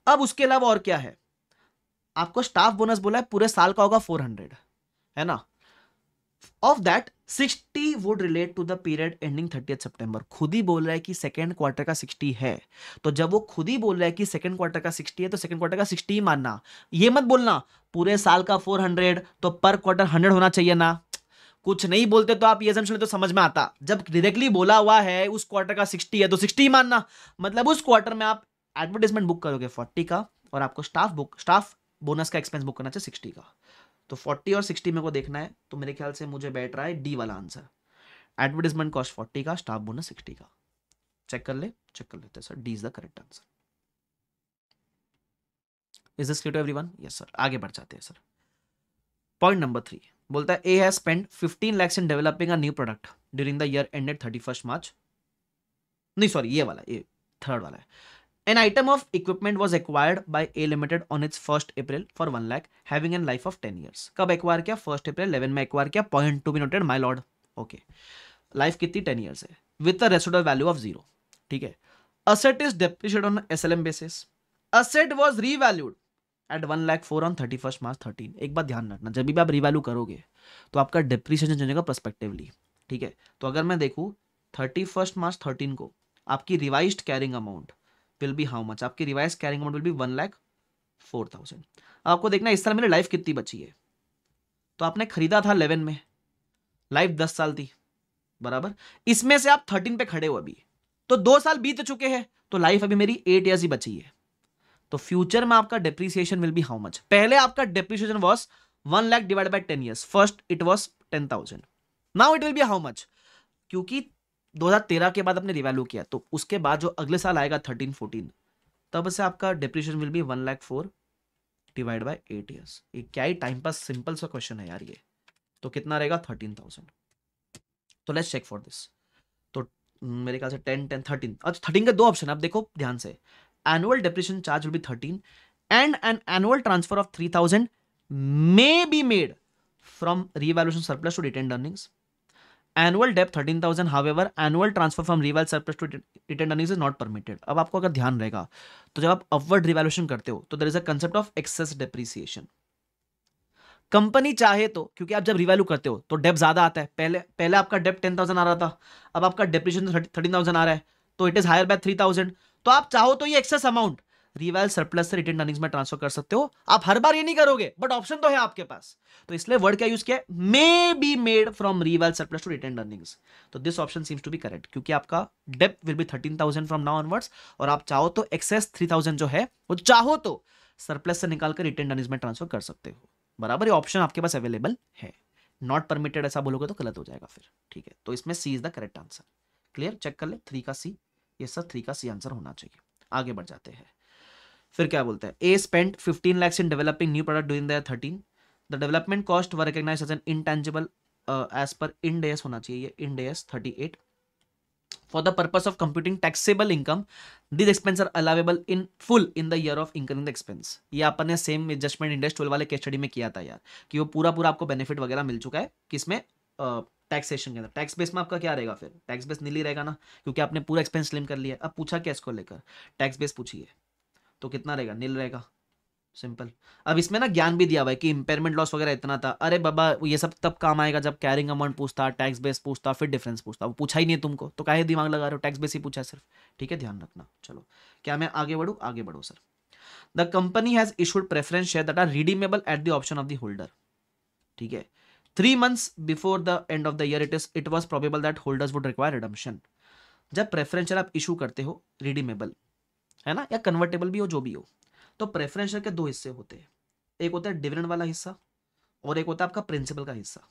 अब उसके अलावा और क्या है आपको स्टाफ बोनस बोला है पूरे साल का होगा फोर हंड्रेड है ना of that sixty would relate to the period ending thirty September खुद ही बोल रहा है कि सेकेंड क्वार्टर का सिक्सटी है तो जब वो खुद ही बोल रहा है कि सेकेंड क्वार्टर का सिक्सटी है तो सेकेंड क्वार्टर का सिक्सटी ही मानना ये मत बोलना पूरे साल का फोर हंड्रेड तो पर क्वार्टर हंड्रेड होना चाहिए ना कुछ नहीं बोलते तो आप ये एजम्पशन तो समझ में आता जब डायरेक्टली बोला हुआ है उस क्वार्टर का सिक्सटी है तो सिक्सटी मानना मतलब उस क्वार्टर में आप एडवर्टीजमेंट बुक करोगे फोर्टी का और आपको स्टाफ बुक स्टाफ बोनस का एक्सपेंस बुक करना चाहिए सिक्सटी का तो फोर्टी और सिक्सटी में को देखना है तो मेरे ख्याल से मुझे बैठ रहा है डी वाला आंसर एडवर्टीजमेंट कॉस्ट फोर्टी का स्टाफ बोनस सिक्सटी का चेक कर ले चेक कर लेते हैं sir D is the correct answer is this clear to everyone yes sir आगे बढ़ जाते हैं सर पॉइंट नंबर थ्री बोलता है A has spend 15 lakhs in developing a new product during the year ended 31 March नहीं सॉरी ये वाला ये थर्ड वाला है An item of equipment was acquired by A Limited on its first April for 1 lakh having an life of 10 years. कब acquire किया first April 11 में acquire किया point to be noted my lord okay life कितनी 10 years है with a residual value of zero ठीक है asset is depreciate on SLM basis asset was revalued at one lakh four on thirty first March thirteen एक बात ध्यान रखना जब भी आप रीवैल्यू करोगे तो आपका डिप्रिसिएशन चलेगा प्रस्पेक्टिवली ठीक है तो अगर मैं देखूँ थर्टी फर्स्ट मार्च थर्टीन को आपकी revise carrying amount will be how much आपकी revise carrying amount will be one lakh four thousand आपको देखना इस साल मेरी लाइफ कितनी बची है तो आपने खरीदा था इलेवन में लाइफ दस साल थी बराबर इसमें से आप थर्टीन पे खड़े हो अभी तो दो साल बीत चुके हैं तो लाइफ अभी मेरी एट ईयर्स ही बची है तो फ्यूचर में आपका depreciation will be how much पहले आपका depreciation was one lakh divide by ten years first it was ten thousand now it will be how much क्योंकि 2013 के बाद आपने रिवैल्यू किया तो उसके बाद जो अगले साल आएगा थर्टीन फोर्टीन तब से आपका depreciation will be one lakh four divide by eight years ये क्या ही टाइम पास सिंपल सा क्वेश्चन है यार ये तो कितना रहेगा थर्टीन थाउजेंड तो लेट्स चेक फॉर दिस तो हम्म, मेरे ख्याल से टेन टेन थर्टीन अच्छा थर्टीन के दो ऑप्शन आप देखो ध्यान से annual depreciation charge will be thirteen and an annual transfer of three thousand may be made from revaluation surplus to retain earnings annual dep thirteen thousand however annual transfer from reval surplus to return earning is not permitted अब आपको अगर ध्यान रहेगा तो जब आप upward revaluation करते हो तो there is a concept of excess depreciation company चाहे तो क्योंकि आप जब रिवैल्यू करते हो तो डेप ज्यादा आता है पहले पहले आपका डेप टेन थाउजेंड आ रहा था अब आपका डेप्रिशन थर्टीन थाउजेंड आ रहा है तो it is higher by three thousand तो आप चाहो तो ये एक्सेस अमाउंट रिवाइल सरप्लस से रिटर्न अर्निंग्स में ट्रांसफर कर सकते हो आप हर बार ये नहीं करोगे बट ऑप्शन तो है आपके पास तो इसलिए वर्ड क्या यूज किया may be made from reval surplus to return earnings तो this option seems to be correct क्योंकि आपका dep will be thirteen thousand from now onwards और आप चाहो तो एक्सेस थ्री थाउजेंड जो है वो चाहो तो सरप्लस से निकाल कर रिटर्न अर्निंग्स में ट्रांसफर कर सकते हो बराबर ये ऑप्शन आपके पास अवेलेबल है नॉट परमिटेड ऐसा बोलोगे तो गलत हो जाएगा फिर ठीक है तो इसमें C is the correct answer clear check कर ले थ्री का सी ये सर थ्री का सी आंसर होना चाहिए आगे बढ़ जाते हैं फिर क्या बोलते हैं A spend fifteen lakhs in developing new product during the thirteen the development cost were recognise as an intangible as per Ind AS होना चाहिए ये Ind AS thirty eight for the purpose of computing taxable income these expenses are allowable in full in the year of incurring the expense ये अपने same adjustment Ind AS twelve वाले case study में किया था यार कि वो पूरा पूरा आपको बेनिफिट वगैरह मिल चुका है किसमें टैक्सेशन uh, के अंदर टैक्स बेस में आपका क्या रहेगा फिर टैक्स बेस नीली रहेगा ना क्योंकि आपने पूरा एक्सपेंस क्लेम कर लिया अब पूछा क्या इसको लेकर टैक्स बेस पूछिए तो कितना रहेगा नील रहेगा सिंपल अब इसमें ना ज्ञान भी दिया हुआ है कि इंपेयरमेंट लॉस वगैरह इतना था अरे बाबा ये सब तब काम आएगा जब कैरिंग अमाउंट पूछता टैक्स बेस पूछता फिर डिफरेंस पूछता वो पूछा ही नहीं तुमको तो कहे दिमाग लगा रहे हो टैक्स बेस ही पूछा है सिर्फ ठीक है ध्यान रखना चलो क्या मैं आगे बढ़ू आगे बढ़ो sir the company has issued preference share that are redeemable at the option of the holder ठीक है three months before the end of the year it is it was probable that holders would require admission जब preference share आप issue करते हो redeemable है ना या convertible भी हो जो भी हो तो प्रेफरेंस शेयर के दो हिस्से होते हैं एक होता है डिविडेंड वाला हिस्सा और एक होता है आपका प्रिंसिपल का हिस्सा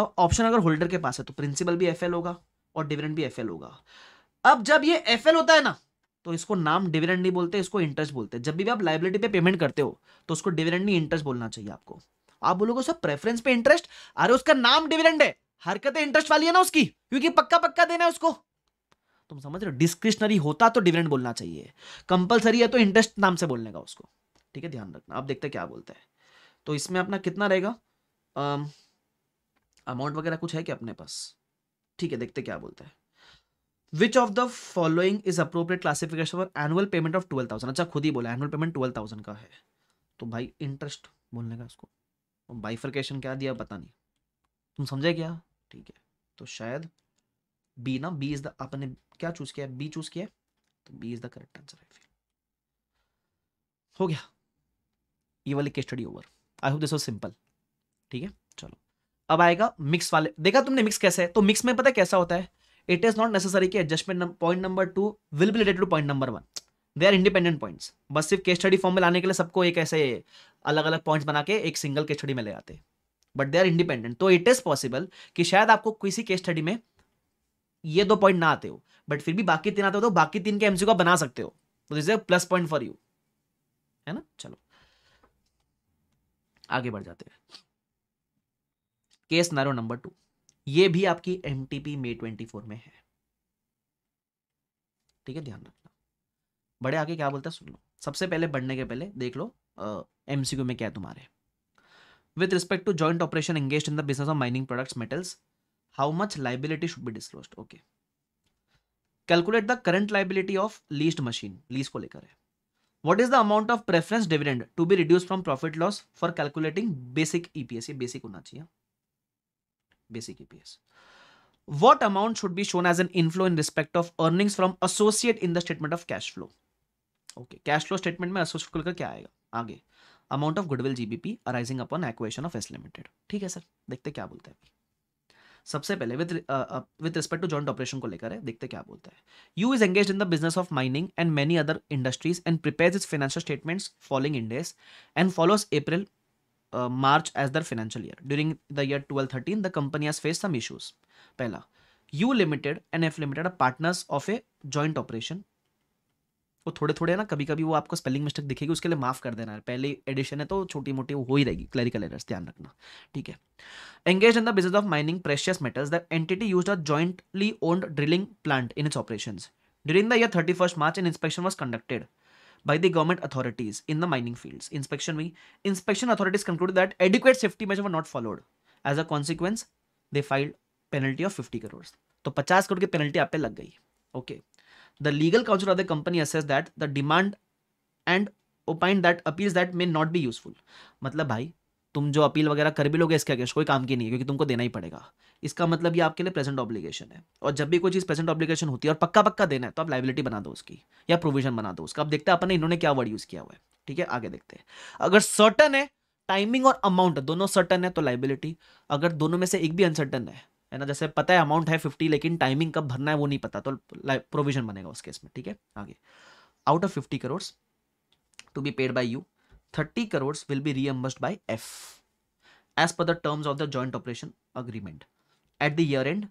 अब ऑप्शन अगर होल्डर के पास है तो प्रिंसिपल भी एफएल होगा और डिविडेंड भी एफएल होगा अब जब ये एफएल होता है ना तो इसको नाम डिविडेंड नहीं बोलते इसको इंटरेस्ट बोलते हैं जब भी आप लाइबिलिटी पे पेमेंट करते हो तो उसको डिविडेंड नहीं इंटरेस्ट बोलना चाहिए आपको आप बोलोगे सर प्रेफरेंस पे इंटरेस्ट अरे उसका नाम डिविडेंड है हरकतें इंटरेस्ट वाली है ना उसकी क्योंकि पक्का पक्का देना है उसको तुम समझ रहे हो डिस्क्रिशनरी होता तो डिविडेंड बोलना चाहिए कंपलसरी है तो इंटरेस्ट नाम से बोलने का उसको ठीक है ध्यान रखना आप देखते क्या बोलते हैं तो इसमें अपना कितना रहेगा अमाउंट वगैरह कुछ है क्या अपने पास ठीक है देखते क्या बोलते हैं which of the following is appropriate classification for annual payment of twelve thousand अच्छा खुद ही बोला एनुअल पेमेंट ट्वेल्व थाउजेंड का है तो भाई इंटरेस्ट बोलने का उसको बाइफर्केशन क्या दिया पता नहीं तुम समझे क्या ठीक है तो शायद बी ना बी इज द अपने क्या चूज किया बी चूज किया तो B is the correct answer I feel हो गया ये वाली के study over I hope this was simple ठीक है चलो अब आएगा मिक्स वाले देखा तुमने मिक्स कैसे है तो मिक्स में पता कैसा होता है इट इज नॉट नेसेसरी कि adjustment point number two will be related to point number one they are independent points बस सिर्फ के स्टडी फॉर्म में लाने के लिए सबको एक ऐसे अलग अलग पॉइंट्स बना के एक सिंगल के स्टडी में ले आते बट दे आर इंडिपेंडेंट तो इट इज पॉसिबल कि शायद आपको किसी के स्टडी में ये दो पॉइंट ना आते हो बट फिर भी बाकी तीन आते हो तो बाकी तीन के एमसीक्यू का बना सकते हो तो this plus point for you है ना चलो आगे बढ़ जाते हैं केस नारो नंबर टू ये भी आपकी एमटीपी मे ट्वेंटी फोर में है ठीक है ध्यान रखना बड़े आगे क्या बोलते हैं सुन लो सबसे पहले बढ़ने के पहले देख लो एमसीक्यू में क्या है तुम्हारे with respect to joint operation engage in the business of mining products metals how much liability should be disclose okay calculate the current liability of leased machine lease को लेकर है what is the amount of preference dividend to be reduce from profit loss for calculating basic EPS basic होना चाहिए basic EPS what amount should be shown as an inflow in respect of earnings from associate in the statement of cash flow okay cash flow statement में associate खुलकर क्या आएगा आगे amount of goodwill GBP arising upon acquisition of S limited ठीक है sir देखते क्या बोलते हैं सबसे पहले with with respect to joint operation को लेकर है देखते क्या बोलता है U is engage in the business of mining and many other industries and prepare is financial statements following Ind AS and follows April March as their financial year during the year twelve thirteen the company has face some issues पहला U limited and F limited are partners of a joint operation वो थोड़े थोड़े ना कभी कभी वो आपको spelling mistake दिखेगी उसके लिए माफ़ कर देना है पहले एडिशन है तो छोटी मोटी हो ही रहेगी क्लरिकल एरर्स ध्यान रखना ठीक है engage in the business of mining precious metals the entity use a jointly owned drilling plant in its operation during the year thirty first March an inspection was conducted by the government authorities in the mining fields. Inspection we inspection authorities concluded that adequate safety measures were not followed. As a consequence, they filed penalty of 50 crores. तो पचास करोड़ की penalty आप पे लग गई okay okay. the legal counsel of the company assess that the demand and opine that appeals that may not be useful मतलब भाई तुम जो अपील वगैरह कर भी लोगे इसके अगेंस्ट कोई काम की नहीं है क्योंकि तुमको देना ही पड़ेगा इसका मतलब ये आपके लिए प्रेजेंट ऑब्लिगेशन है और जब भी कोई चीज़ प्रेजेंट ऑब्लिगेशन होती है और पक्का पक्का देना है तो आप लाइबिलिटी बना दो उसकी या प्रोविजन बना दो उसका आप देखते हैं अपने इन्होंने क्या वर्ड यूज़ किया हुआ है ठीक है आगे देखते हैं अगर सर्टन है टाइमिंग और अमाउंट दोनों सर्टन है तो लाइबिलिटी अगर दोनों में से एक भी अनसर्टन है है ना जैसे पता है अमाउंट है फिफ्टी लेकिन टाइमिंग कब भरना है वो नहीं पता तो प्रोविजन बनेगा उस केस में ठीक है आगे out of fifty crore to be paid by U thirty crore will be reimbursed by F as per the terms of the joint operation agreement at the year end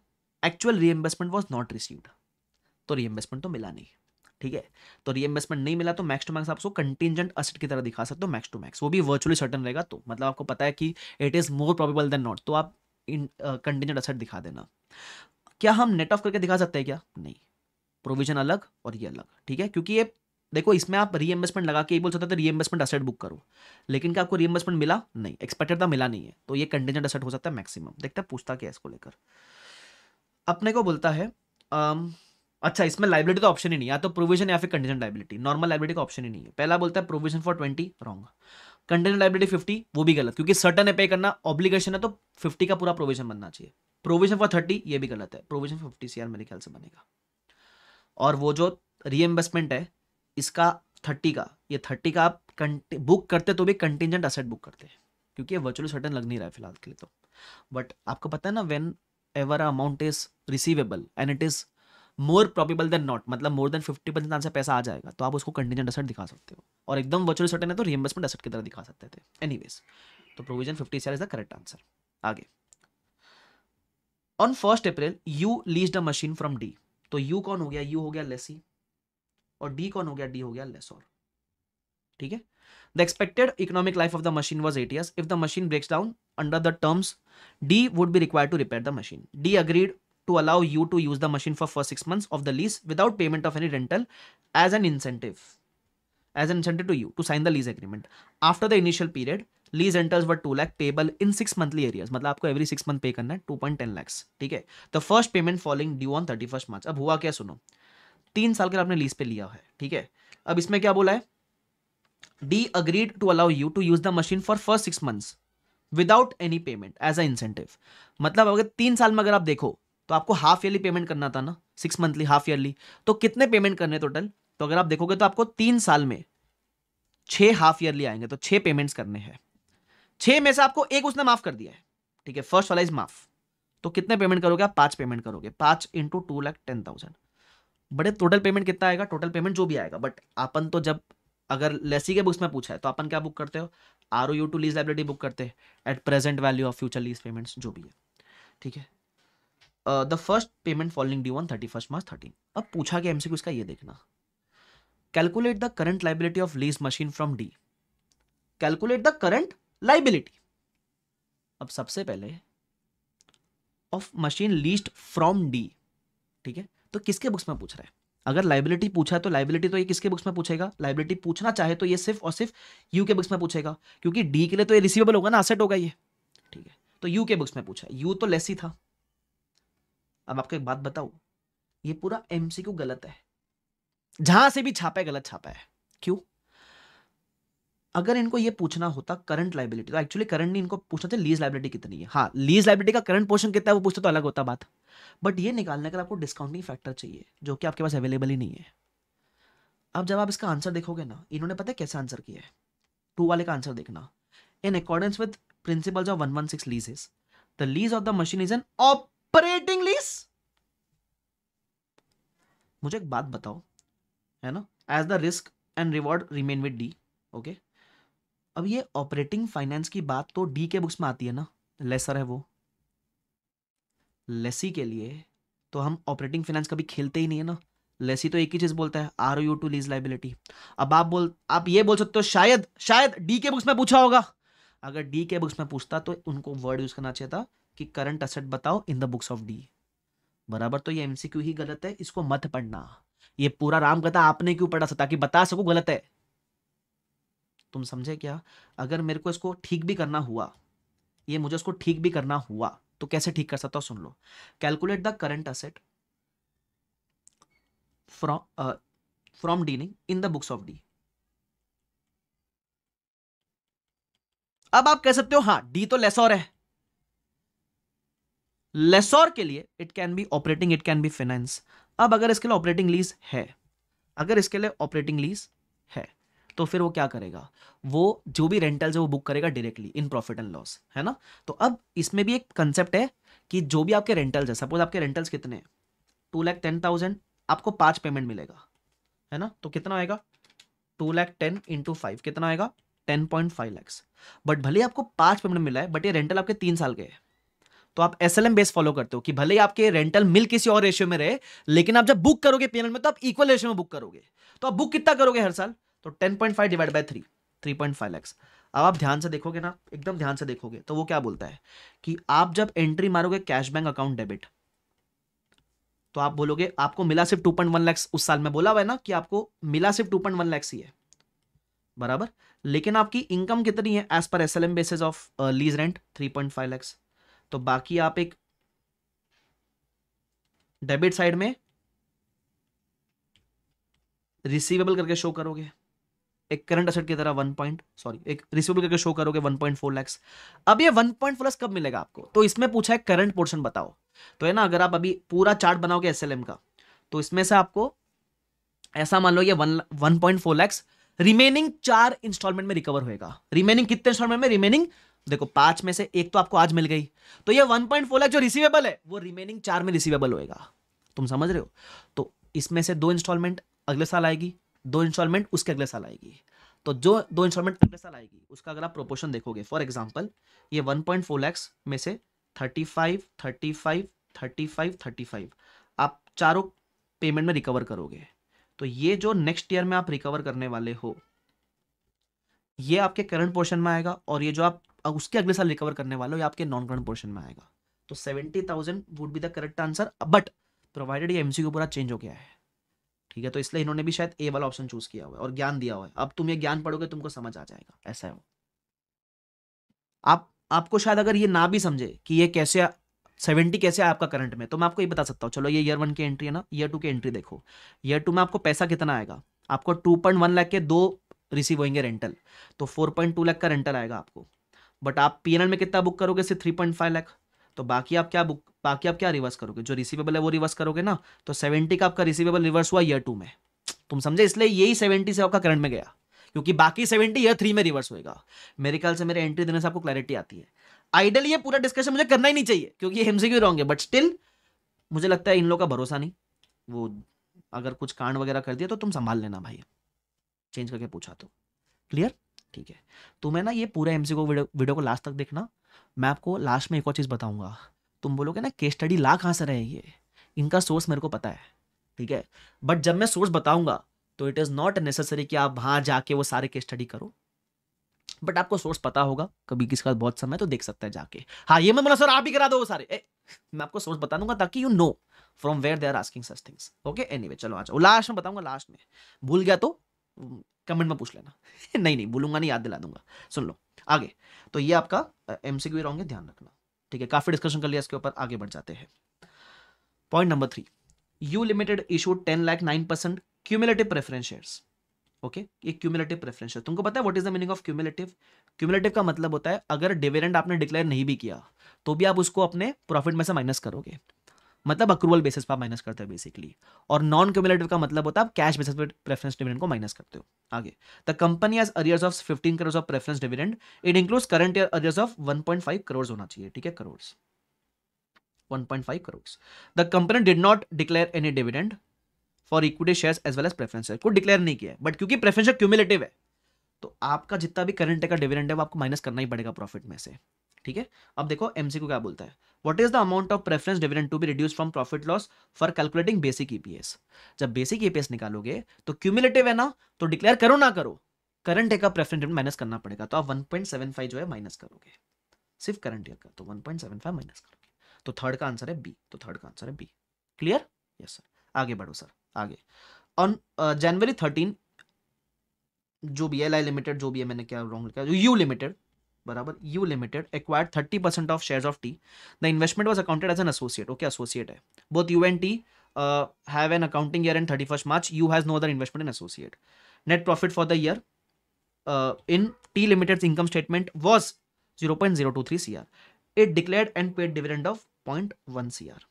actual reimbursement was not received तो reimbursement तो मिला नहीं ठीक है तो reimbursement नहीं मिला तो मैक्स टू मैक्स आपको कंटिजेंट असिट की तरह दिखा सकते हो मैक्स टू मैक्स वो भी वर्चुअली सर्टन रहेगा तो मतलब आपको पता है कि it is more probable than not तो आप कंटिजेंट असर दिखा देना क्या हम नेट ऑफ करके दिखा सकते हैं क्या नहीं प्रोविजन अलग और ये अलग ठीक है क्योंकि ये देखो इसमें आप रीएम्बर्समेंट लगा के ये बोल सकते थे रीएम्बर्समेंट असेट बुक करो लेकिन क्या आपको रीएम्बर्समेंट मिला नहीं एक्सपेक्टेड था मिला नहीं है तो ये कंटिजेंट असेट हो सकता है मैक्सिमम देखते हैं पूछता क्या इसको लेकर अपने को बोलता है आम, अच्छा इसमें लाइबिलिटी तो ऑप्शन ही नहीं या तो प्रोविजन या फिर कंटिजेंट लाइबिलिटी नॉर्मल लाइबिलिटी का ऑप्शन ही नहीं है पहला बोलता है provision for twenty wrong contingent liability fifty वो भी गलत क्योंकि सर्टन है पे करना ऑब्लिगेशन है तो फिफ्टी का पूरा प्रोविजन बनना चाहिए प्रोविजन फॉर थर्टी ये भी गलत है प्रोविजन फिफ्टी सी मेरे ख्याल से बनेगा और वो जो रीएम्बर्समेंट है इसका थर्टी का ये थर्टी का आप बुक करते तो भी कंटिजेंट असेट बुक करते हैं क्योंकि वर्चुअली सर्टन लग नहीं रहा है फिलहाल के लिए तो बट आपको पता है ना whenever amount is receivable and it is more probable than not मतलब more than fifty percent answer पैसा आ जाएगा तो आप उसको कंटिजेंट असर दिखा सकते हो और एकदम वर्चुअल सर्टन है तो रिएम्बर्समेंट असर की तरह दिखा सकते थे एनी तो provision fifty sir is the correct answer आगे on first April U lease the machine from D तो यू कौन हो गया यू हो गया लेसी और डी कौन हो गया डी हो गया लेस और ठीक है the expected economic life of the machine was eight years if the machine breaks down under the terms D would be required to repair the machine D agreed to allow you to use the machine for first six months of the lease without payment of any rental as an incentive as an incentive to you to sign the lease agreement after the initial period lease rentals were two lakh payable in six monthly arrears मतलब आपको every six month पे करना है two point ten lakhs ठीक है the first payment following due on thirty first March अब हुआ क्या सुनो तीन साल का आपने लीज पे लिया है ठीक है अब इसमें क्या बोला है D agreed to allow you to use the machine for first six months without any payment as a incentive मतलब अगर तीन साल में अगर आप देखो तो आपको हाफ ईयरली पेमेंट करना था ना सिक्स मंथली हाफ ईयरली तो कितने पेमेंट करने टोटल तो अगर आप देखोगे तो आपको तीन साल में छे हाफ ईयरली आएंगे तो छे पेमेंट्स करने हैं छः में से आपको एक उसने माफ़ कर दिया है ठीक है फर्स्ट वाला इज माफ़ तो कितने पेमेंट करोगे आप पांच पेमेंट करोगे पांच into two lakh ten thousand बड़े टोटल पेमेंट कितना आएगा टोटल पेमेंट जो भी आएगा बट अपन तो जब अगर लेसी के बुक्स में पूछा है तो अपन क्या बुक करते हो R O U to lease liability book करते हैं at present value of future lease payments जो भी है ठीक है the first payment following D one thirty first March thirteen अब पूछा गया एमसीक्यू इसका ये देखना calculate the current liability of lease machine from D calculate the current liability अब सबसे पहले of machine leased from D ठीक है तो किसके बुक्स में पूछ रहा है अगर लाइबिलिटी पूछा तो लाइबिलिटी तो ये किसके बुक्स में पूछेगा लाइबिलिटी पूछना चाहे तो ये सिर्फ और सिर्फ यू के बुक्स में पूछेगा क्योंकि डी के लिए तो ये रिसीवेबल होगा ना असेट होगा ये ठीक है तो यू के बुक्स में पूछा यू तो लेसी था अब आपको एक बात बताऊं ये पूरा एमसीक्यू गलत है जहां से भी छापा है गलत छापा है क्यों अगर इनको ये पूछना होता करंट लाइबिलिटी तो एक्चुअली करंट नहीं इनको पूछना था लीज लाइबिलिटी कितनी है हाँ लीज लाइबिलिटी का करंट पोर्शन कितना है वो पूछते तो अलग होता बात बट ये निकालने का आपको डिस्काउंटिंग फैक्टर चाहिए जो कि आपके पास अवेलेबल ही नहीं है अब जब आप इसका आंसर देखोगे ना इन्होंने पता है कैसे आंसर किया है टू वाले का आंसर देखना in accordance with principles of one one six leases the lease of the machine is an op operating lease मुझे एक बात बताओ है ना as the risk and reward remain with D okay अब ये ऑपरेटिंग फाइनेंस की बात तो डी के बुक्स में आती है ना लेसर है वो लेसी के लिए तो हम ऑपरेटिंग फाइनेंस कभी खेलते ही नहीं है ना लेसी तो एक ही चीज बोलता है R U to lease liability अब आप बोल आप ये बोल सकते हो शायद शायद डी के बुक्स में पूछा होगा अगर डी के बुक्स में पूछता तो उनको वर्ड यूज करना चाहिए था कि करंट असेट बताओ in the books of D बराबर तो ये एमसीक्यू ही गलत है इसको मत पढ़ना ये पूरा राम कथा आपने क्यों पढ़ा सकता कि बता सको गलत है तुम समझे क्या अगर मेरे को इसको ठीक भी करना हुआ ये मुझे उसको ठीक भी करना हुआ तो कैसे ठीक कर सकता हूँ सुन लो calculate the current asset from from dealing in the books of D अब आप कह सकते हो हाँ डी तो लेसोर है लेसोर के लिए it can be operating it can be finance अब अगर इसके लिए ऑपरेटिंग लीज है अगर इसके लिए ऑपरेटिंग लीज है तो फिर वो क्या करेगा वो जो भी रेंटल है वो बुक करेगा directly in profit and loss है ना तो अब इसमें भी एक कंसेप्ट है कि जो भी आपके रेंटल्स है सपोज आपके रेंटल्स कितने हैं टू लैख टेन थाउजेंड आपको पांच पेमेंट मिलेगा है ना तो कितना आएगा two lakh ten into five कितना आएगा ten point five lakhs but भले आपको पांच पेमेंट मिला है बट ये रेंटल आपके तीन साल के है तो आप S L M base follow करते हो कि भले ही आपके रेंटल मिल किसी और रेशियो में रहे लेकिन आप जब बुक करोगे पीएनएल में तो आप इक्वल रेशियो में बुक करोगे तो आप बुक कितना करोगे हर साल तो ten point five divide by three three point five lakhs अब आप ध्यान से देखोगे ना एकदम ध्यान से देखोगे तो वो क्या बोलता है कि आप जब एंट्री मारोगे कैश बैंक अकाउंट डेबिट तो आप बोलोगे आपको मिला सिर्फ टू पॉइंट वन लैक्स उस साल में बोला हुआ है ना कि आपको मिला सिर्फ टू पॉइंट वन लैक्स ही है बराबर लेकिन आपकी इनकम कितनी है as per S L M basis of lease rent three point five lakhs तो बाकी आप एक डेबिट साइड में रिसीवेबल करके शो करोगे एक करंट असेट की तरह वन पॉइंट सॉरी एक रिसीवेबल करके शो करोगे वन पॉइंट फोर लैक्स अब ये वन पॉइंट फोर लैक्स कब मिलेगा आपको तो इसमें पूछा है करंट पोर्शन बताओ तो है ना अगर आप अभी पूरा चार्ट बनाओगे एस का तो इसमें से आपको ऐसा मान लो ये one one point four lakhs remaining चार इंस्टॉलमेंट में रिकवर होगा रिमेनिंग कितने इंस्टॉलमेंट में रिमेनिंग देखो पांच में से एक तो आपको आज मिल गई तो ये 1.4 लाख जो रिसीवेबल है वो रिमेनिंग चार में रिसीवेबल होएगा तुम समझ रहे हो तो इसमें से दो इंस्टॉलमेंट अगले साल आएगी दो इंस्टॉलमेंट उसके अगले साल आएगी तो जो दो इंस्टॉलमेंट अगले साल आएगी उसका अगर आप प्रोपोर्शन देखोगे फॉर एग्जाम्पल ये 1.4 लैक्स में से थर्टी फाइव थर्टी 35 आप चारों पेमेंट में रिकवर करोगे तो ये जो नेक्स्ट ईयर में आप रिकवर करने वाले हो ये आपके करंट पोर्शन में आएगा और ये जो आप उसके अगले साल रिकवर करने वाले हो या आपके नॉन करंट पोर्शन में आएगा तो seventy thousand would be the correct answer but provided ये एमसीक्यू पूरा चेंज हो गया है ठीक है तो इसलिए इन्होंने भी शायद ए वाला ऑप्शन चूज किया हुआ है और ज्ञान दिया हुआ है अब तुम ये ज्ञान पढ़ोगे तुमको समझ आ जाएगा ऐसा है वो आप आपको शायद अगर ये ना भी समझे कि ये कैसे सेवेंटी कैसे है आपका करंट में तो मैं आपको ये बता सकता हूँ चलो ये ईयर वन की एंट्री है ना ईयर टू की एंट्री देखो ईयर टू में आपको पैसा कितना आएगा आपको टू पॉइंट वन लाख के दो रिसीव होंगे रेंटल तो फोर पॉइंट टू लाख का रेंटल आएगा आपको बट आप पी में कितना बुक करोगे सिर्फ थ्री पॉइंट फाइव लाख तो बाकी आप क्या बुक बाकी आप क्या रिवर्स करोगे जो रिसीवेबल है वो रिवर्स करोगे ना तो सेवेंटी का आपका रिसीवेबल रिवर्स हुआ ईयर टू में तुम समझे इसलिए यही सेवेंटी से आपका करंट में गया क्योंकि बाकी सेवेंटी ईयर थ्री में रिवर्स होगा मेरे ख्याल से मेरे एंट्री देने से आपको क्लैरिटी आती है आइडल ये पूरा डिस्कशन मुझे करना ही नहीं चाहिए क्योंकि एमसीक्यू क्यों है बट स्टिल मुझे लगता है इन लोग का भरोसा नहीं वो अगर कुछ कांड वगैरह कर दिया तो तुम संभाल लेना भाई चेंज करके पूछा तो क्लियर ठीक है तुम्हें तो ना ये पूरा एम को वीडियो को लास्ट तक देखना मैं आपको लास्ट में एक और चीज़ बताऊंगा तुम बोलोगे ना केस स्टडी ला कहाँ से रहे ये इनका सोर्स मेरे को पता है ठीक है बट जब मैं सोर्स बताऊंगा तो इट इज़ नॉट नेसेसरी कि आप वहाँ जाके वो सारे केस स्टडी करो बट आपको सोर्स पता होगा कभी किसका बहुत समय तो देख सकते हैं जाके हाँ ये मैं बोला सर आप ही करा दो वो सारे ए, मैं आपको सोर्स बता दूंगा ताकि you know from where they are asking such things okay anyway चलो आज लास्ट में बताऊंगा लास्ट में भूल गया तो कमेंट में पूछ लेना नहीं नहीं बोलूंगा नहीं याद दिला दूंगा सुन लो आगे तो ये आपका एम सी क्यू रहोंगे ध्यान रखना ठीक है काफ़ी डिस्कशन कर लिया इसके ऊपर आगे बढ़ जाते हैं point number three U limited issue ten lakh nine percent cumulative preference shares okay ये क्यूमुलेटिव प्रेफरेंस शेयर तुमको पता है what is the meaning of cumulative cumulative का मतलब होता है अगर डिविडेंड आपने डिक्लेयर नहीं भी किया तो भी आप उसको अपने प्रॉफिट में से माइनस करोगे मतलब अक्रूवल बेसिस पर माइनस करते हो बेसिकली और नॉन क्यूमुलेटिव का मतलब होता है आप कैश बेसिस पर प्रेफरेंस डिविडेंड को माइनस करते हो आगे the company has arrears of 15 crore of preference dividend it includes current year arrears of 1.5 crore होना चाहिए ठीक है crore 1.5 crore the company did not declare any dividend for equity share as well as preference को declare नहीं किया बट क्योंकि प्रेफरेंस क्यूमुलेटिव है तो आपका जितना भी करंट का डिविडेंड है वो आपको माइनस करना ही पड़ेगा प्रॉफिट में से ठीक है अब देखो एमसीक्यू क्या बोलता है what is the amount of preference dividend to be reduce from profit loss for calculating basic EPS जब बेसिक ईपीएस e निकालोगे तो क्यूमुलेटिव है ना तो डिक्लेयर करो ना करो करंट ईयर का प्रेफरेंस माइनस करना पड़ेगा तो आप 1.75 जो है माइनस करोगे सिर्फ करंट ईयर का तो 1.75 माइनस करोगे तो थर्ड का आंसर है बी तो थर्ड का आंसर है बी क्लियर यस सर आगे बढ़ो सर आगे ऑन जनवरी थर्टीन जो बी एल आई लिमिटेड जो भी है मैंने क्या रॉन्ग लिखा यू लिमिटेड बराबर U limited acquired thirty percent of share of T the investment was accounted as an associate okay associate है both U and T have an accounting year end thirty first March U has no other investment in associate net profit for the year in T limited income statement was zero point zero two three C R it declare and paid dividend of point one C R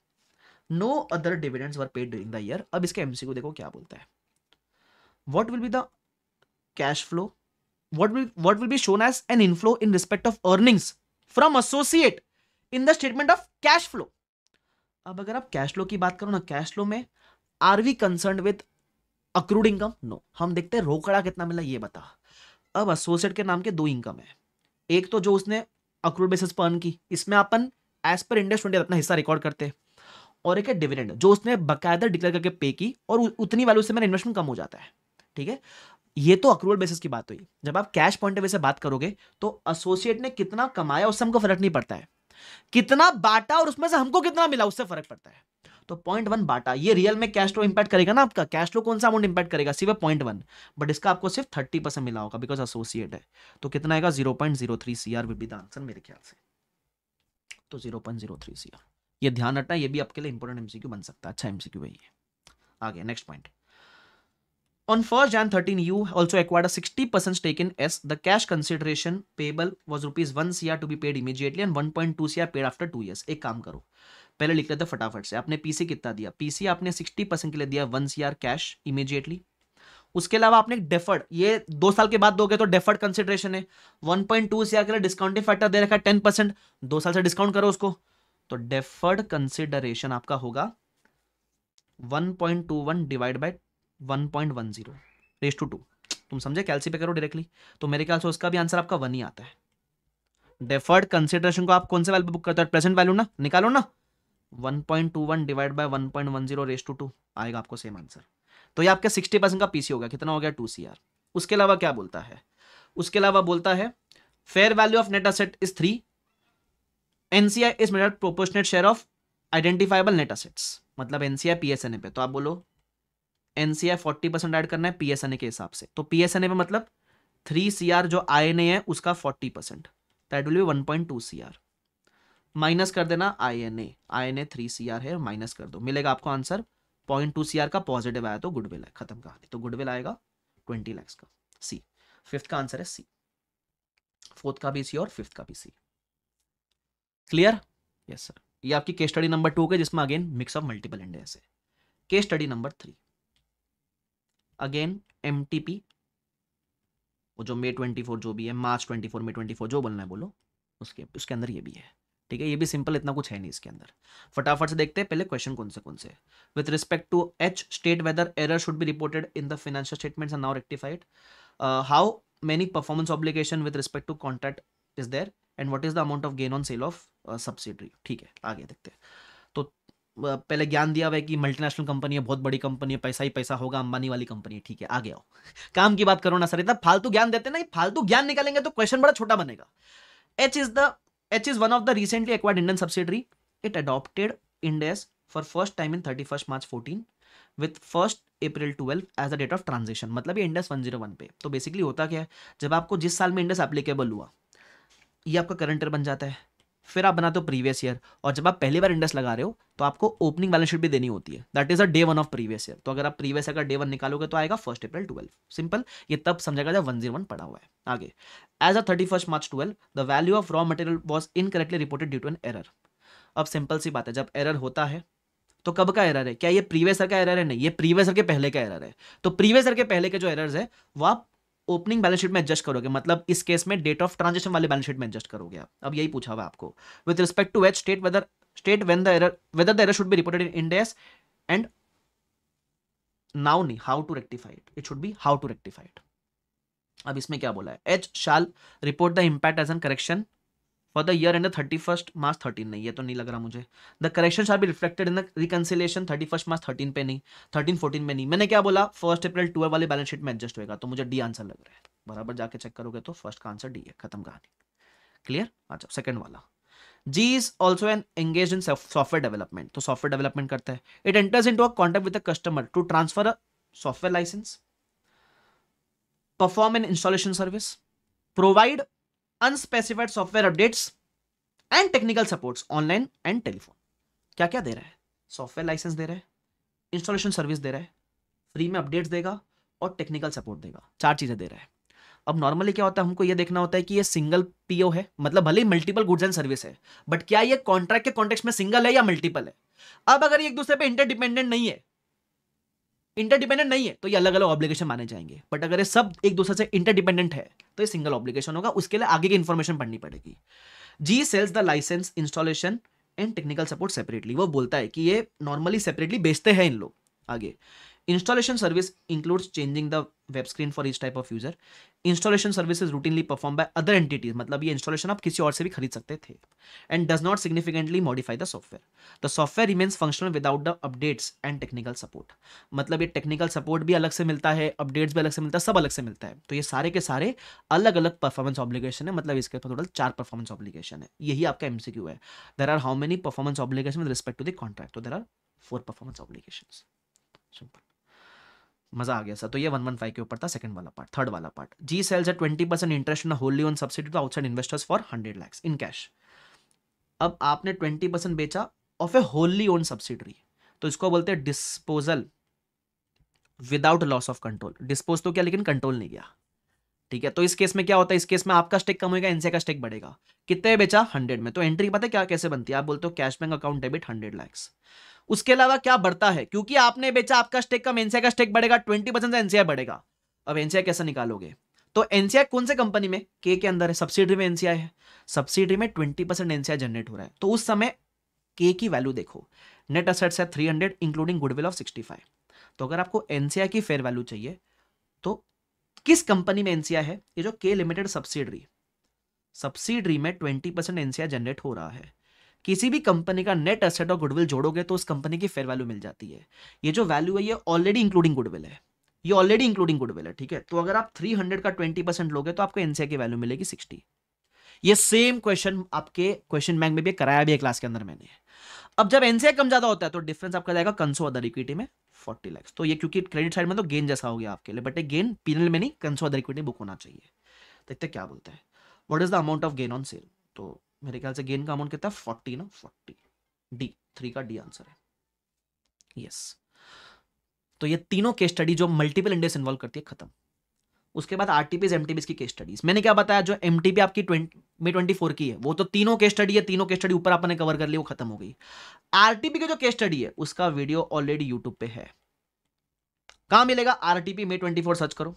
no other dividends were paid during the year अब इसके MCQ देखो क्या बोलता है what will be the cash flow what will what will be shown as an inflow in respect of earnings from associate in the statement of cash flow अब अगर आप cash flow की बात करो ना कैश फ्लो में are we concern with accrued income no हम देखते हैं रोकड़ा कितना मिला ये बता अब एसोसिएट के नाम के दो इनकम है एक तो जो उसने अक्रूड बेसिस पर अर्न की इसमें अपन एज पर इंडेक्स ट्वेंटी अपना हिस्सा रिकॉर्ड करते हैं और एक है डिविडेंड जो उसने बकायदा डिक्लेयर करके पे की और उतनी वैल्यू से मेरा इन्वेस्टमेंट कम हो जाता है ठीक है ये तो अक्रूवल बेसिस की बात हुई जब आप कैश पॉइंट ऑफ से बात करोगे तो एसोसिएट ने कितना कमाया उससे हमको फर्क नहीं पड़ता है कितना बांटा और उसमें से हमको कितना मिला उससे फर्क पड़ता है तो पॉइंट वन बाटा ये रियल में कैश फ्लो इंपैक्ट करेगा ना आपका कैश फ्लो कौन सा अमाउंट इंपैक्ट करेगा सिर्फ पॉइंट वन बट इसका आपको सिर्फ थर्टी परसेंट मिला होगा बिकॉज एसोसिएट है तो कितना आएगा zero point zero three C R will be the answer मेरे ख्याल से तो zero point zero three C R ये ध्यान रखना ये भी आपके लिए इंपॉर्टेंट एमसीक्यू बन सकता है अच्छा एमसीक्यू है ये आगे next point On 1st Jan 13, you also acquired a 60% stake in S. The cash consideration payable was rupees 1 CR to be paid immediately and 1.2 CR paid after 2 years. एक काम करो पहले लिख लेते फटाफट से आपने पीसी कितना दिया पीसी आपने 60% के लिए दिया 1 CR कैश इमीडिएटली उसके अलावा आपने डेफर्ड ये दो साल के बाद दोगे तो डेफर्ड कंसिडरेशन है 1.2 सीआर के लिए डिस्काउंटिंग फैक्टर दे रखा है 10 परसेंट दो साल से डिस्काउंट करो उसको तो डेफर्ड कंसिडरेशन आपका होगा 1.21 divide by one point one zero raise to two तुम समझे कैलसी पे करो डायरेक्टली तो मेरे ख्याल से उसका भी आंसर आपका वन ही आता है डेफर्ड कंसिडरेशन को आप कौन से वैल्यू बुक करते हो प्रेजेंट वैल्यू ना निकालो ना 1.21 divide by one point one zero raise to two आएगा आपको सेम आंसर तो ये आपका 60 परसेंट का पीसी हो गया कितना हो गया टू सी आर उसके अलावा क्या बोलता है उसके अलावा बोलता है fair value of net asset is three NCI is made proportionate share of identifiable net assets मतलब एनसीआई पीएसएनए पे तो आप बोलो एनसीआई फोर्टी परसेंट एड करना है पीएसएनए के हिसाब से तो पीएसएनए में मतलब थ्री सी आर जो आई एन ए है उसका forty percent that will be one point two C R minus कर देना I N A I N A three C R है माइनस कर दो मिलेगा आपको answer point two C R का पॉजिटिव आया तो गुडविल है खत्म कहानी तो गुडविल आएगा ट्वेंटी लैक्स का सी फिफ्थ का आंसर है सी फोर्थ का भी सी और फिफ्थ का भी सी क्लियर यस सर ये आपकी केस स्टडी नंबर टू के जिसमें again mix of multiple India से case study number three again M वो जो मे ट्वेंटी फोर जो भी है March twenty four May twenty four जो बोलना है बोलो उसके उसके अंदर ये भी है ठीक है ये भी सिंपल इतना कुछ है नहीं इसके अंदर फटाफट से देखते हैं पहले क्वेश्चन कौन से कौन से with respect to H state whether error should be reported in the financial statements now rectified how many performance obligation with respect to contract is there and what is the amount of gain on sale of subsidiary ठीक है आगे देखते हैं पहले ज्ञान दिया हुआ है कि मल्टीनेशनल कंपनी है बहुत बड़ी कंपनी है पैसा ही पैसा होगा अंबानी वाली कंपनी है ठीक है आगे आओ काम की बात करो ना सर इतना फालतू ज्ञान देते ना फालतू ज्ञान निकालेंगे तो क्वेश्चन बड़ा छोटा बनेगा H is the H is one of the recently acquired Indian subsidiary it adopted Ind AS for first time in thirty first March fourteen with first April twelve as a date of transaction मतलब ये Indus one zero one पे तो basically होता क्या है जब आपको जिस साल में इंडस एप्लीकेबल हुआ ये आपका करंट ईयर बन जाता है फिर आप बनाते हो प्रीवियस ईयर और जब आप पहली बार इंडेक्स लगा रहे हो तो आपको ओपनिंग बैलेंस शीट भी देनी होती है that is a day one of previous year तो अगर आप प्रीवियस ईयर का डे वन निकालोगे तो आएगा फर्स्ट अप्रैल ट्वेल्व सिंपल ये तब समझेगा जब वन जीरो वन पड़ा हुआ है आगे as a thirty first March twelve the value of raw material was incorrectly reported due to an error अब सिंपल सी बात है जब एरर होता है तो कब का एरर है क्या ये प्रीवियस ईयर का एरर है नहीं ये प्रीवियस ईयर के पहले का एरर है तो प्रीवियस ईयर के पहले के जो एरर्स है वो आप ओपनिंग बैलेंस शीट में एडजस्ट करोगे मतलब इस केस में डेट ऑफ ट्रांजेक्शन वाले बैलेंस शीट में एडजस्ट करोगे आप अब यही पूछा हुआ आपको with respect to which state whether state when the error whether the error should be reported in Ind AS and now नी how to rectify it should be how to rectified अब इसमें क्या बोला है H shall report the impact as an correction for the year end thirty first March thirteen नहीं ये तो नहीं लग रहा मुझे the correction are be reflected in the reconciliation thirty first March thirteen पे नहीं थर्टीन फोर्टीन में नहीं मैंने क्या बोला फर्स्ट अप्रैल ट्वेल्व वाले बैलेंस शीट में एडजस्ट होगा तो मुझे डी आंसर लग रहा है बराबर जाके चेक करोगे तो फर्स्ट का आंसर डी है खत्म कहानी क्लियर अच्छा सेकंड वाला G is also an engage in software development तो सॉफ्टवेयर डेवलपमेंट करता है it enters in to a contact with customer to transfer a software license perform an installation service provide unspecified software updates and technical supports online and telephone क्या क्या दे रहा है software licence दे रहा है installation service दे रहा है free में updates देगा और टेक्निकल सपोर्ट देगा चार चीज़ें दे रहा है अब नॉर्मली क्या होता है हमको ये देखना होता है कि ये सिंगल पीओ है मतलब भले ही मल्टीपल गुड्स एंड सर्विस है बट क्या ये कॉन्ट्रैक्ट के कॉन्टेक्स्ट में सिंगल है या मल्टीपल है अब अगर एक दूसरे पे इंटरडिपेंडेंट नहीं है इंटरडिपेंडेंट नहीं है तो ये अलग अलग ऑब्लिगेशन माने जाएंगे बट अगर ये सब एक दूसरे से इंटरडिपेंडेंट है तो ये सिंगल ऑब्लिगेशन होगा उसके लिए आगे की इन्फॉर्मेशन पढ़नी पड़ेगी G sells the license installation and technical support separately वो बोलता है कि ये नॉर्मली सेपरेटली बेचते हैं इन लोग आगे installation service includes changing the web screen for इस type of user installation services routinely perform by other entities मतलब ये इंस्टॉलेशन आप किसी और से भी खरीद सकते थे and does not significantly modify the software the software remains functional without the updates and technical support मतलब ये टेक्निकल सपोर्ट भी अलग से मिलता है अपडेट्स भी अलग से मिलता है सब अलग से मिलता है तो ये सारे के सारे अलग अलग परफॉर्मेंस ऑब्लिगेशन है मतलब इसके टोटल चार परफॉर्मेंस ऑब्लिगेशन है यही आपका एमसीक्यू है there are how many performance obligation with respect to the contract तो there are four performance obligation simple मजा आ गया सर तो ये वन वन फाइव के ऊपर था सेकंड वाला पार्ट थर्ड वाला part G sells eight twenty percent interest ना wholly on subsidy to outside investors for hundred lakhs in cash अब आपने ट्वेंटी परसेंट बेचा of a wholly own subsidiary तो इसको बोलते हैं disposal without loss of control dispose तो क्या लेकिन कंट्रोल नहीं गया ठीक है तो इस केस में क्या होता है इस केस में आपका स्टेक कम होगा इनसे का स्टेक बढ़ेगा कितने बेचा हंड्रेड में तो एंट्री पता है क्या कैसे बनती है आप बोलते हो cash bank account debit hundred lakhs उसके अलावा क्या बढ़ता है क्योंकि आपने बेचा आपका स्टेक कम एनसीआई का स्टेक बढ़ेगा ट्वेंटी परसेंट एनसीआई बढ़ेगा अब एनसीआई कैसे निकालोगे तो एनसीआई कौन से कंपनी में के के अंदर है सब्सिडी में एनसीआई है सब्सिडी में ट्वेंटी परसेंट एनसीआई जनरेट हो रहा है तो उस समय के की वैल्यू देखो नेट असेट्स है three hundred including goodwill of sixty five तो अगर आपको एनसीआई की फेयर वैल्यू चाहिए तो किस कंपनी में एनसीआर है ये जो के लिमिटेड सब्सिडरी सब्सिडरी में ट्वेंटी परसेंट एनसीआर जनरेट हो रहा है किसी भी कंपनी का नेट असेट और गुडविल जोड़ोगे तो उस कंपनी की फेयर वैल्यू मिल जाती है ये जो वैल्यू है ये ऑलरेडी इंक्लूडिंग गुडविल है ये ऑलरेडी इंक्लूडिंग गुडविल है ठीक है तो अगर आप 300 का 20 परसेंट लोगे तो आपको एनसीआर की वैल्यू मिलेगी 60 ये सेम क्वेश्चन आपके क्वेश्चन बैंक में भी कराया भी है क्लास के अंदर मैंने अब जब एनसीआर कम ज्यादा होता है तो डिफरेंस आपका जाएगा कंसो अदर इक्विटी में फोर्टी लैक्स तो ये क्योंकि क्रेडिट साइड में तो गेन जैसा हो गया आपके लिए बट ए गेन पीनल में नहीं कंसो इक्विटी बुक होना चाहिए देखते क्या बोलते हैं what is the amount of gain on sale तो मेरे ख्याल से गेन का अमाउंट कितना फोर्टी ना फोर्टी डी थ्री का डी आंसर है यस yes. तो ये तीनों केस स्टडी जो मल्टीपल इंडेस इन्वॉल्व करती है खत्म उसके बाद आरटीपीज टी एम की केस स्टडीज मैंने क्या बताया जो एम आपकी ट्वेंटी ट्वेंटी फोर की है वो तो तीनों केस स्टडी है तीनों केस स्टडी ऊपर आपने कवर कर लिया वो खत्म हो गई आर की जो केस स्टडी है उसका वीडियो ऑलरेडी यूट्यूब पे है कहाँ मिलेगा आर टी में ट्वेंटी फोर सर्च करो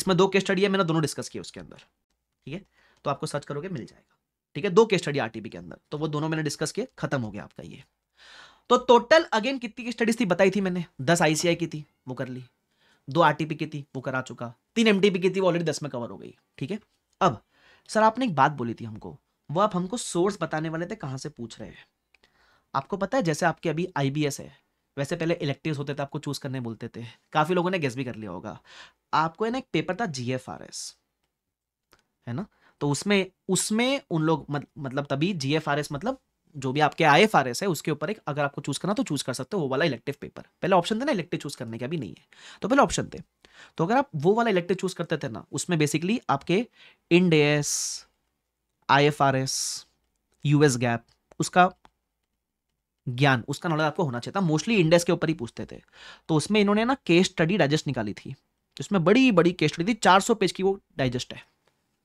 इसमें दो केस स्टडी है मैंने दोनों डिस्कस किया उसके अंदर ठीक है तो आपको सर्च करोगे मिल जाएगा ठीक है दो केस स्टडी आर के अंदर तो वो दोनों मैंने डिस्कस किए खत्म हो गया आपका ये तो टोटल अगेन कितनी की स्टडीज थी बताई थी मैंने दस आईसीआई की थी वो कर ली दो आरटीपी की थी वो करा चुका तीन एमटीपी की थी वो ऑलरेडी दस में कवर हो गई ठीक है अब सर आपने एक बात बोली थी हमको वो आप हमको सोर्स बताने वाले थे कहाँ से पूछ रहे हैं आपको पता है जैसे आपके अभी आईबीएस है वैसे पहले इलेक्टिव होते थे आपको चूज करने बोलते थे काफी लोगों ने गेस भी कर लिया होगा आपको है ना एक पेपर था एस है ना तो उसमें उसमें उन लोग मत, मतलब तभी जीएफआरएस मतलब जो भी आपके आई एफ आर एस है उसके ऊपर एक अगर आपको चूज करना तो चूज कर सकते हो वो वाला इलेक्टिव पेपर पहले ऑप्शन थे ना इलेक्टिव चूज करने का भी नहीं है तो पहले ऑप्शन थे तो अगर आप वो वाला इलेक्टिव चूज करते थे ना उसमें बेसिकली आपके Ind AS I F R S US GAAP उसका ज्ञान उसका नॉलेज आपको होना चाहिए था मोस्टली इंडेस के ऊपर ही पूछते थे तो उसमें इन्होंने ना केस स्टडी डाइजेस्ट निकाली थी जिसमें तो बड़ी बड़ी केस स्टडी थी 400 पेज की वो डाइजेस्ट है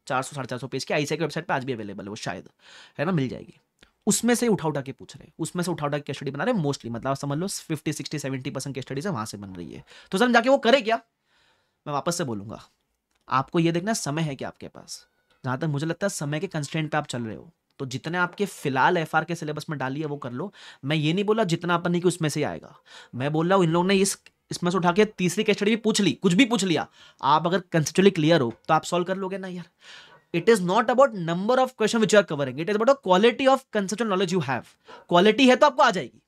चार सौ साढ़े चार सौ पेज की आईसीआई की वेबसाइट पे आज भी अवेलेबल है वो शायद है ना मिल जाएगी उसमें से उठा उठा के पूछ रहे हैं उसमें से उठा उठा के स्टडी बना रहे मोस्टली मतलब समझ लो फिफ्टी सिक्सटी सेवेंटी परसेंट के स्टडीज है वहां से बन रही है तो सर जाके वो करे क्या मैं वापस से बोलूंगा आपको ये देखना समय है कि आपके पास जहां तक मुझे लगता है समय के कंस्टेंट पे आप चल रहे हो तो जितने आपके फिलहाल एफ के सिलेबस में डाली है वो कर लो मैं ये नहीं बोला जितना अपन नहीं कि उसमें से आएगा मैं बोल रहा हूँ इन लोगों ने इस इसमें से उठा के तीसरी कैस्टडी भी पूछ ली कुछ भी पूछ लिया आप अगर कंसेप्चुअली क्लियर हो तो आप सॉल्व कर लोगे ना यार it is not about number of question which you are covering it is about the quality of conceptual knowledge you have quality है तो आपको आ जाएगी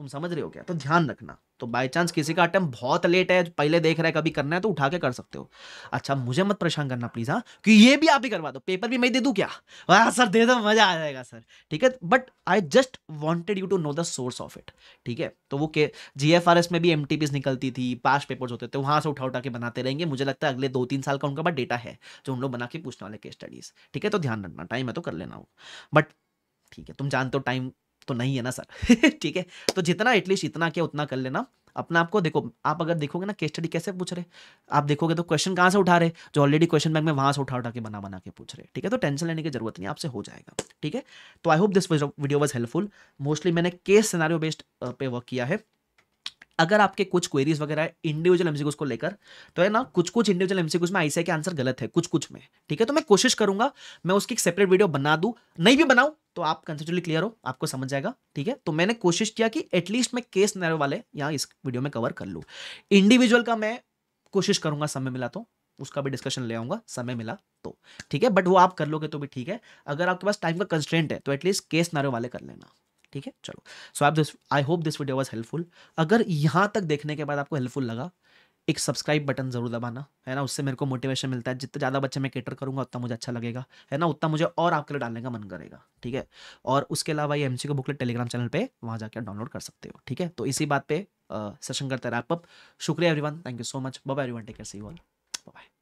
तुम समझ रहे हो क्या तो ध्यान रखना तो बाय चांस किसी का अटैम्प बहुत लेट है पहले देख रहा है कभी करना है तो उठा के कर सकते हो अच्छा मुझे मत परेशान करना प्लीज़ हाँ कि ये भी आप ही करवा दो पेपर भी मैं दे दूँ क्या वाह सर दे दो मज़ा आ जाएगा सर ठीक है but I just wanted you to know the source of it ठीक है तो वो के जी एफ आर एस में भी एम निकलती थी पास पेपर्स होते थे तो वहाँ से उठा उठा के बनाते रहेंगे मुझे लगता है अगले दो तीन साल का उनका पास डेटा है जो उन लोग बना के पूछने वाले के स्टडीज़ ठीक है तो ध्यान रखना टाइम है तो कर लेना वो बट ठीक है तुम जानते हो टाइम तो नहीं है ना सर ठीक है तो जितना एटलीस्ट इतना क्या उतना कर लेना अपना आपको देखो आप अगर देखोगे ना केस स्टडी कैसे पूछ रहे आप देखोगे तो क्वेश्चन कहाँ से उठा रहे जो ऑलरेडी क्वेश्चन बैंक में वहाँ से उठा उठा के बना बना के पूछ रहे ठीक है तो टेंशन लेने की जरूरत नहीं आपसे हो जाएगा ठीक है तो I hope this video was helpful mostly मैंने केस सिनारियो बेस्ड पे वर्क किया है अगर आपके कुछ क्वेरीज वगैरह इंडिविजुअल एमसीक्यूज को लेकर तो है ना कुछ कुछ इंडिविजुअल एमसीक्यूज में आईसीआई के आंसर गलत है कुछ कुछ में ठीक है तो मैं कोशिश करूंगा मैं उसकी एक सेपरेट वीडियो बना दू नहीं भी बनाऊ तो आप कंसेप्टली क्लियर हो आपको समझ जाएगा ठीक है तो मैंने कोशिश किया कि एटलीस्ट मैं केस नैरो वाले यहाँ इस वीडियो में कवर कर लूँ इंडिविजुअल का मैं कोशिश करूंगा समय मिला तो उसका भी डिस्कशन ले आऊंगा समय मिला तो ठीक है बट वो आप कर लोगे तो भी ठीक है अगर आपके पास टाइम का कंस्टेंट है तो एटलीस्ट केस नारे वाले कर लेना ठीक है चलो सो आप this I hope this video was helpful अगर यहाँ तक देखने के बाद आपको हेल्पफुल लगा एक सब्सक्राइब बटन ज़रूर दबाना है ना उससे मेरे को मोटिवेशन मिलता है जितना ज़्यादा बच्चे मैं केटर करूँगा उतना मुझे अच्छा लगेगा है ना उतना मुझे और आपके लिए डालने का मन करेगा ठीक है और उसके अलावा ये M C booklet Telegram channel पे वहाँ जाकर डाउनलोड कर सकते हो ठीक है तो इसी बात पर सेशन करते रैप अप शुक्रिया everyone thank you so much bye everyone take care see all bye